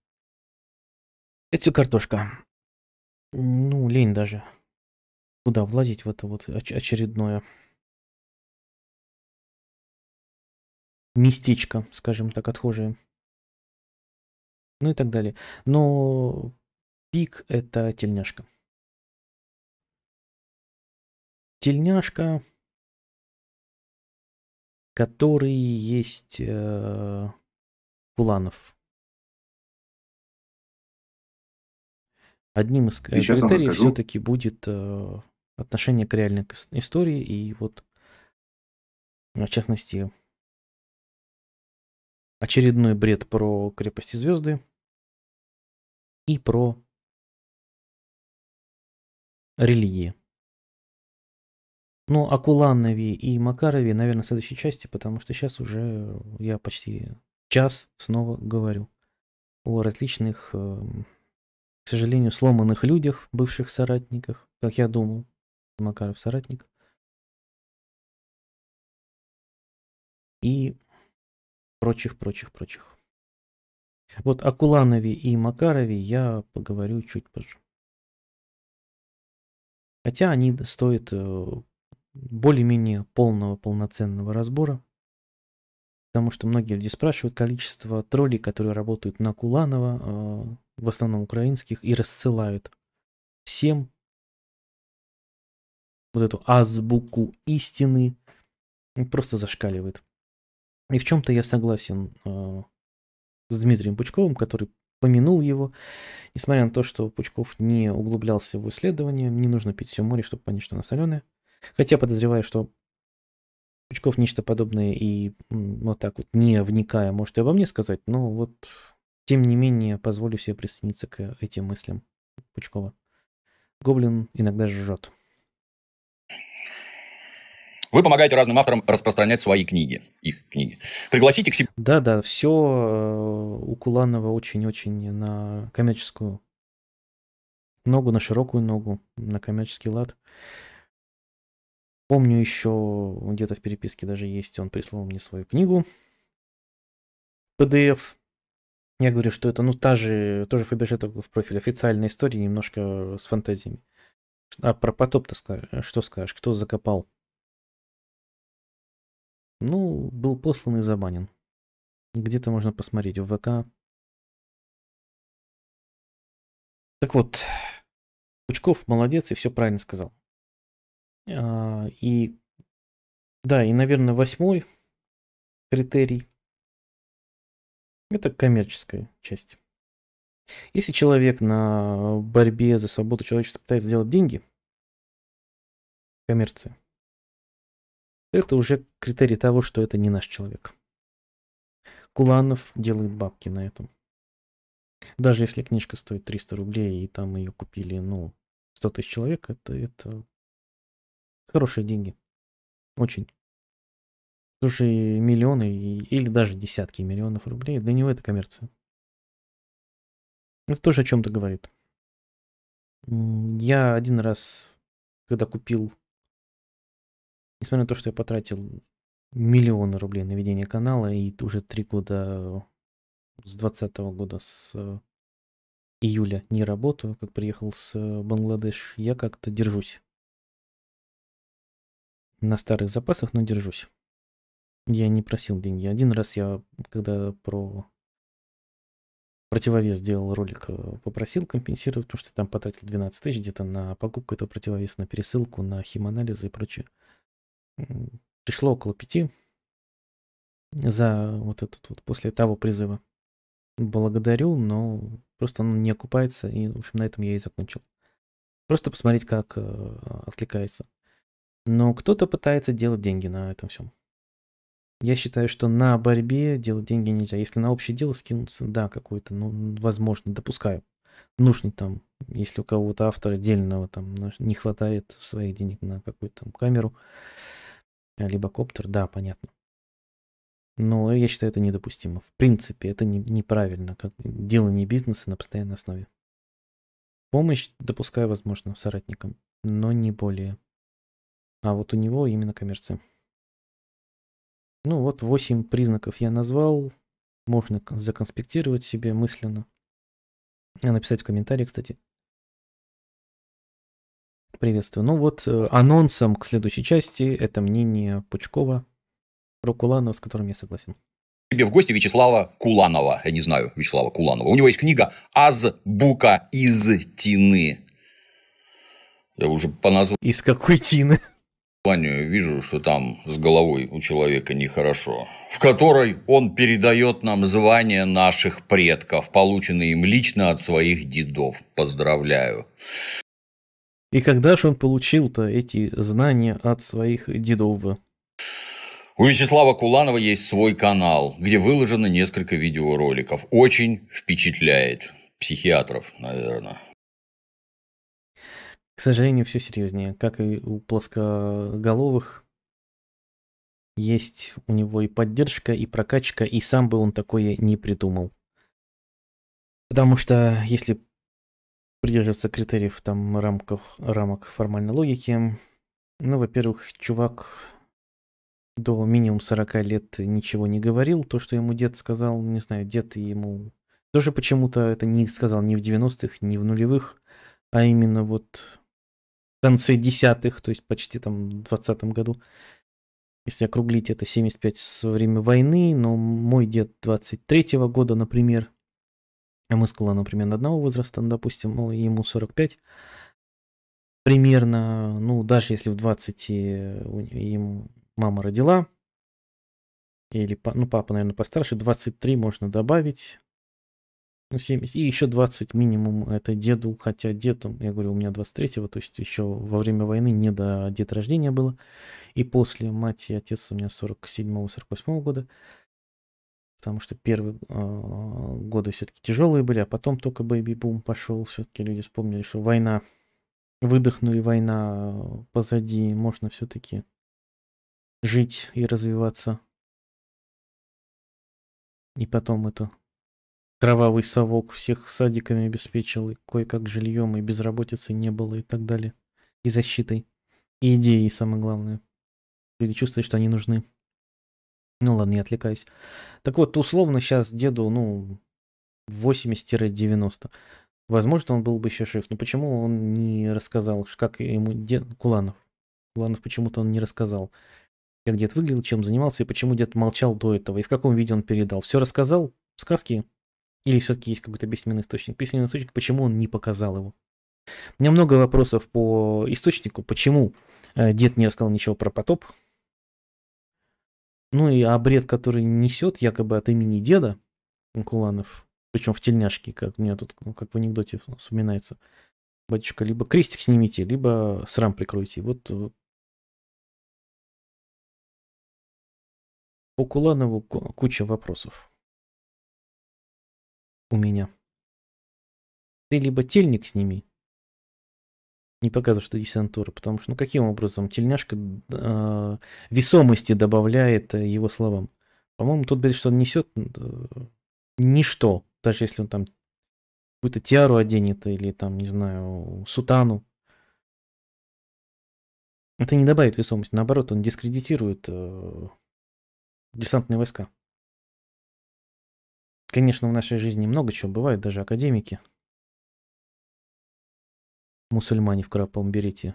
Это все картошка. Ну, лень даже куда влазить в это вот очередное местечко, скажем так, отхожее. Ну и так далее. Но пик это тельняшка. Тельняшка, который есть э, Куланов. Одним из э, Сейчас критерий все-таки будет э, отношение к реальной истории и вот, ну, в частности, очередной бред про крепости звезды и про религии. но ну, о Куланове и Макарове, наверное, в следующей части, потому что сейчас уже я почти час снова говорю о различных, эм, к сожалению, сломанных людях, бывших соратниках, как я думал, Макаров соратник. И прочих, прочих, прочих. Вот о Куланове и Макарове я поговорю чуть позже. Хотя они стоят э, более-менее полного, полноценного разбора. Потому что многие люди спрашивают количество троллей, которые работают на Куланова, э, в основном украинских, и рассылают всем вот эту азбуку истины, ну, просто зашкаливает. И в чем-то я согласен э, с Дмитрием Пучковым, который помянул его, несмотря на то, что Пучков не углублялся в исследование, не нужно пить все море, чтобы понять, что оно соленое. Хотя подозреваю, что Пучков нечто подобное и вот так вот, не вникая, может и обо мне сказать, но вот тем не менее позволю себе присоединиться к этим мыслям Пучкова. Гоблин иногда жжет. Вы помогаете разным авторам распространять свои книги, их книги. Пригласите к себе. Да, да, все э, у Куланова очень-очень на коммерческую ногу, на широкую ногу, на коммерческий лад. Помню еще, где-то в переписке даже есть, он прислал мне свою книгу. PDF. Я говорю, что это, ну, та же, тоже Фаберже, только в профиле официальная история немножко с фантазиями. А про потоп-то э, что скажешь? Кто закопал? Ну, был послан и забанен. Где-то можно посмотреть в ВК. Так вот, Пучков молодец и все правильно сказал. А, и да, и, наверное, восьмой критерий – это коммерческая часть. Если человек на борьбе за свободу человечества пытается сделать деньги, коммерция, это уже критерий того, что это не наш человек. Куланов делает бабки на этом. Даже если книжка стоит 300 рублей, и там ее купили, ну, 100 тысяч человек, это, это хорошие деньги. Очень. Слушай, миллионы или даже десятки миллионов рублей, для него это коммерция. Это тоже о чем-то говорит. Я один раз, когда купил, несмотря на то, что я потратил миллионы рублей на ведение канала и уже три года с 20 года, с э, июля не работаю, как приехал с э, Бангладеш, я как-то держусь. На старых запасах, но держусь. Я не просил деньги. Один раз я, когда про противовес делал ролик, э, попросил компенсировать, потому что там потратил 12 тысяч где-то на покупку этого противовеса, на пересылку, на химанализы и прочее. Пришло около пяти за вот этот вот, после того призыва. Благодарю, но просто он не окупается, и, в общем, на этом я и закончил. Просто посмотреть, как э, откликается. Но кто-то пытается делать деньги на этом всем. Я считаю, что на борьбе делать деньги нельзя. Если на общее дело скинуться, да, какой-то, ну, возможно, допускаю. Нужный там, если у кого-то автора отдельного там не хватает своих денег на какую-то там камеру, э, либо коптер, да, понятно. Но я считаю, это недопустимо. В принципе, это не, неправильно, как дело не бизнеса на постоянной основе. Помощь допускаю, возможно, соратникам, но не более. А вот у него именно коммерция. Ну вот 8 признаков я назвал. Можно законспектировать себе мысленно. А написать в комментарии, кстати. Приветствую. Ну вот э, анонсом к следующей части это мнение Пучкова про Куланова, с которым я согласен Тебе в гости Вячеслава Куланова. Я не знаю Вячеслава Куланова. У него есть книга «Азбука из тины». Я уже по названию... Из какой тины? вижу, что там с головой у человека нехорошо, в которой он передает нам звания наших предков, полученные им лично от своих дедов. Поздравляю. И когда же он получил-то эти знания от своих дедов? У Вячеслава Куланова есть свой канал, где выложено несколько видеороликов. Очень впечатляет психиатров, наверное. К сожалению, все серьезнее. Как и у плоскоголовых, есть у него и поддержка, и прокачка, и сам бы он такое не придумал. Потому что если придерживаться критериев там рамков, рамок формальной логики, ну, во-первых, чувак до минимум 40 лет ничего не говорил. То, что ему дед сказал, не знаю, дед ему тоже почему-то это не сказал ни в 90-х, ни в нулевых, а именно вот конце десятых, то есть почти там в 20 году. Если округлить, это 75 со время войны, но мой дед 23-го года, например, а мы с кланом примерно одного возраста, ну, допустим, ну, ему 45, примерно, ну, даже если в 20 э, ему мама родила, или, ну, папа, наверное, постарше, 23 можно добавить, ну, 70. И еще 20 минимум это деду, хотя дед, он, я говорю, у меня 23-го, то есть еще во время войны не до дед рождения было. И после мать и отец у меня 47-48 года. Потому что первые э, годы все-таки тяжелые были, а потом только бэйби-бум пошел. Все-таки люди вспомнили, что война, выдохнули, война позади, можно все-таки жить и развиваться. И потом это Кровавый совок всех садиками обеспечил, и кое-как жильем, и безработицы не было, и так далее. И защитой, и идеей, самое главное. Люди чувствуют, что они нужны. Ну ладно, я отвлекаюсь. Так вот, условно сейчас деду, ну, 80-90. Возможно, он был бы еще жив. Но почему он не рассказал, как ему дед Куланов? Куланов почему-то он не рассказал, как дед выглядел, чем занимался, и почему дед молчал до этого, и в каком виде он передал. Все рассказал? Сказки? Или все-таки есть какой-то письменный источник? Письменный источник, почему он не показал его? У меня много вопросов по источнику, почему э, дед не рассказал ничего про потоп. Ну и обред, а который несет якобы от имени деда Куланов, причем в тельняшке, как у меня тут, ну, как в анекдоте вспоминается, батюшка, либо крестик снимите, либо срам прикройте. Вот э, по Куланову куча вопросов у меня. Ты либо тельник сними, не показывай, что десантура, потому что, ну каким образом тельняшка э, весомости добавляет э, его словам. По-моему, тот бред, что он несет, э, ничто, даже если он там какую-то тиару оденет или там, не знаю, сутану. Это не добавит весомости, наоборот, он дискредитирует э, десантные войска. Конечно, в нашей жизни много чего бывает, даже академики. Мусульмане в крапом берете.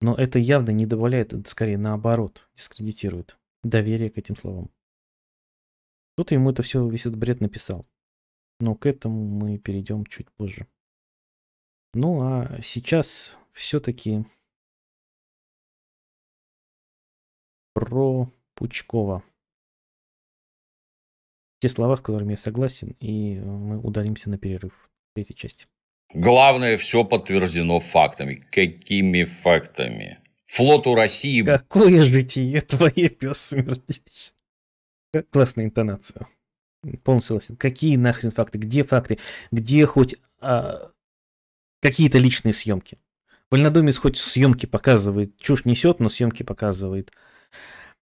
Но это явно не добавляет, скорее наоборот, дискредитирует доверие к этим словам. Кто-то ему это все весь этот бред написал. Но к этому мы перейдем чуть позже. Ну а сейчас все-таки про Пучкова те слова, с которыми я согласен, и э, мы удалимся на перерыв третьей части. Главное, все подтверждено фактами. Какими фактами? Флоту России... Какое житие твое, пес смердящий. Классная интонация. Полностью согласен. Какие нахрен факты? Где факты? Где хоть а, какие-то личные съемки? Вольнодумец хоть съемки показывает. Чушь несет, но съемки показывает.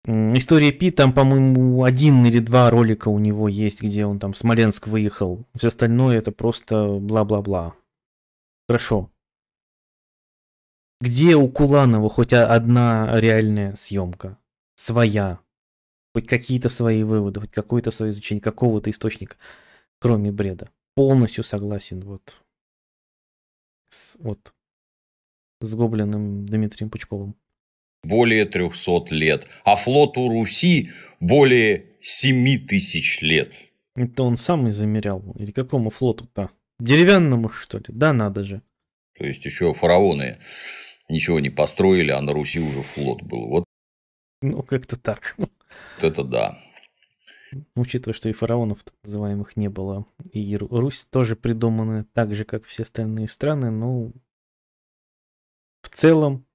История Пи, там, по-моему, один или два ролика у него есть, где он там в Смоленск выехал. Все остальное это просто бла-бла-бла. Хорошо. Где у Куланова хоть одна реальная съемка? Своя. Хоть какие-то свои выводы, хоть какое-то свое изучение какого-то источника, кроме бреда. Полностью согласен вот с, вот, с Гоблиным Дмитрием Пучковым более 300 лет, а флоту Руси более 7 тысяч лет. Это он сам и замерял. Или какому флоту-то? Деревянному, что ли? Да, надо же. То есть, еще фараоны ничего не построили, а на Руси уже флот был. Вот. Ну, как-то так. Вот это да. Учитывая, что и фараонов так называемых не было, и Русь тоже придумана так же, как все остальные страны, ну, в целом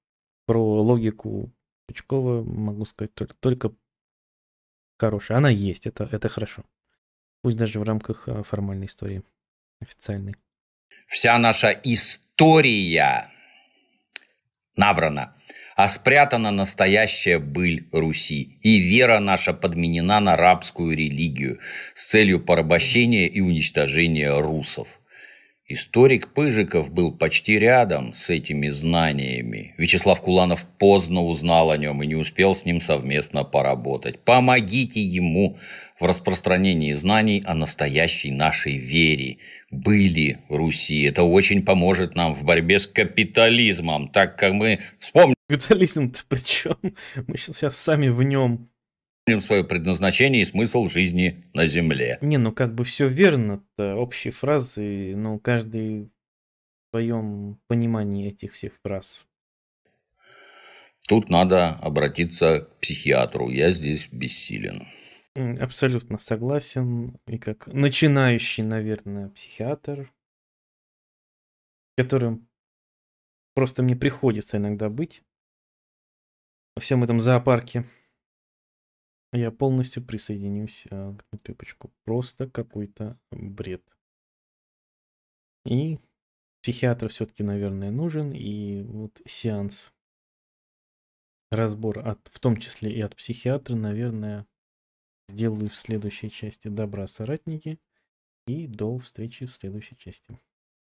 про логику Пучкова могу сказать только, только хорошая. Она есть, это, это хорошо. Пусть даже в рамках а, формальной истории, официальной. Вся наша история наврана, а спрятана настоящая быль Руси, и вера наша подменена на рабскую религию с целью порабощения и уничтожения русов – Историк Пыжиков был почти рядом с этими знаниями. Вячеслав Куланов поздно узнал о нем и не успел с ним совместно поработать. Помогите ему в распространении знаний о настоящей нашей вере. Были Руси. Это очень поможет нам в борьбе с капитализмом, так как мы вспомним. Капитализм-то при чем? Мы сейчас сами в нем свое предназначение и смысл жизни на Земле. Не, ну как бы все верно, это общие фразы, но ну, каждый в своем понимании этих всех фраз. Тут надо обратиться к психиатру, я здесь бессилен. Абсолютно согласен, и как начинающий, наверное, психиатр, которым просто мне приходится иногда быть во всем этом зоопарке. Я полностью присоединюсь э, к Тыпочку. Просто какой-то бред. И психиатр все-таки, наверное, нужен. И вот сеанс, разбор, от, в том числе и от психиатра, наверное, сделаю в следующей части. Добра, соратники. И до встречи в следующей части.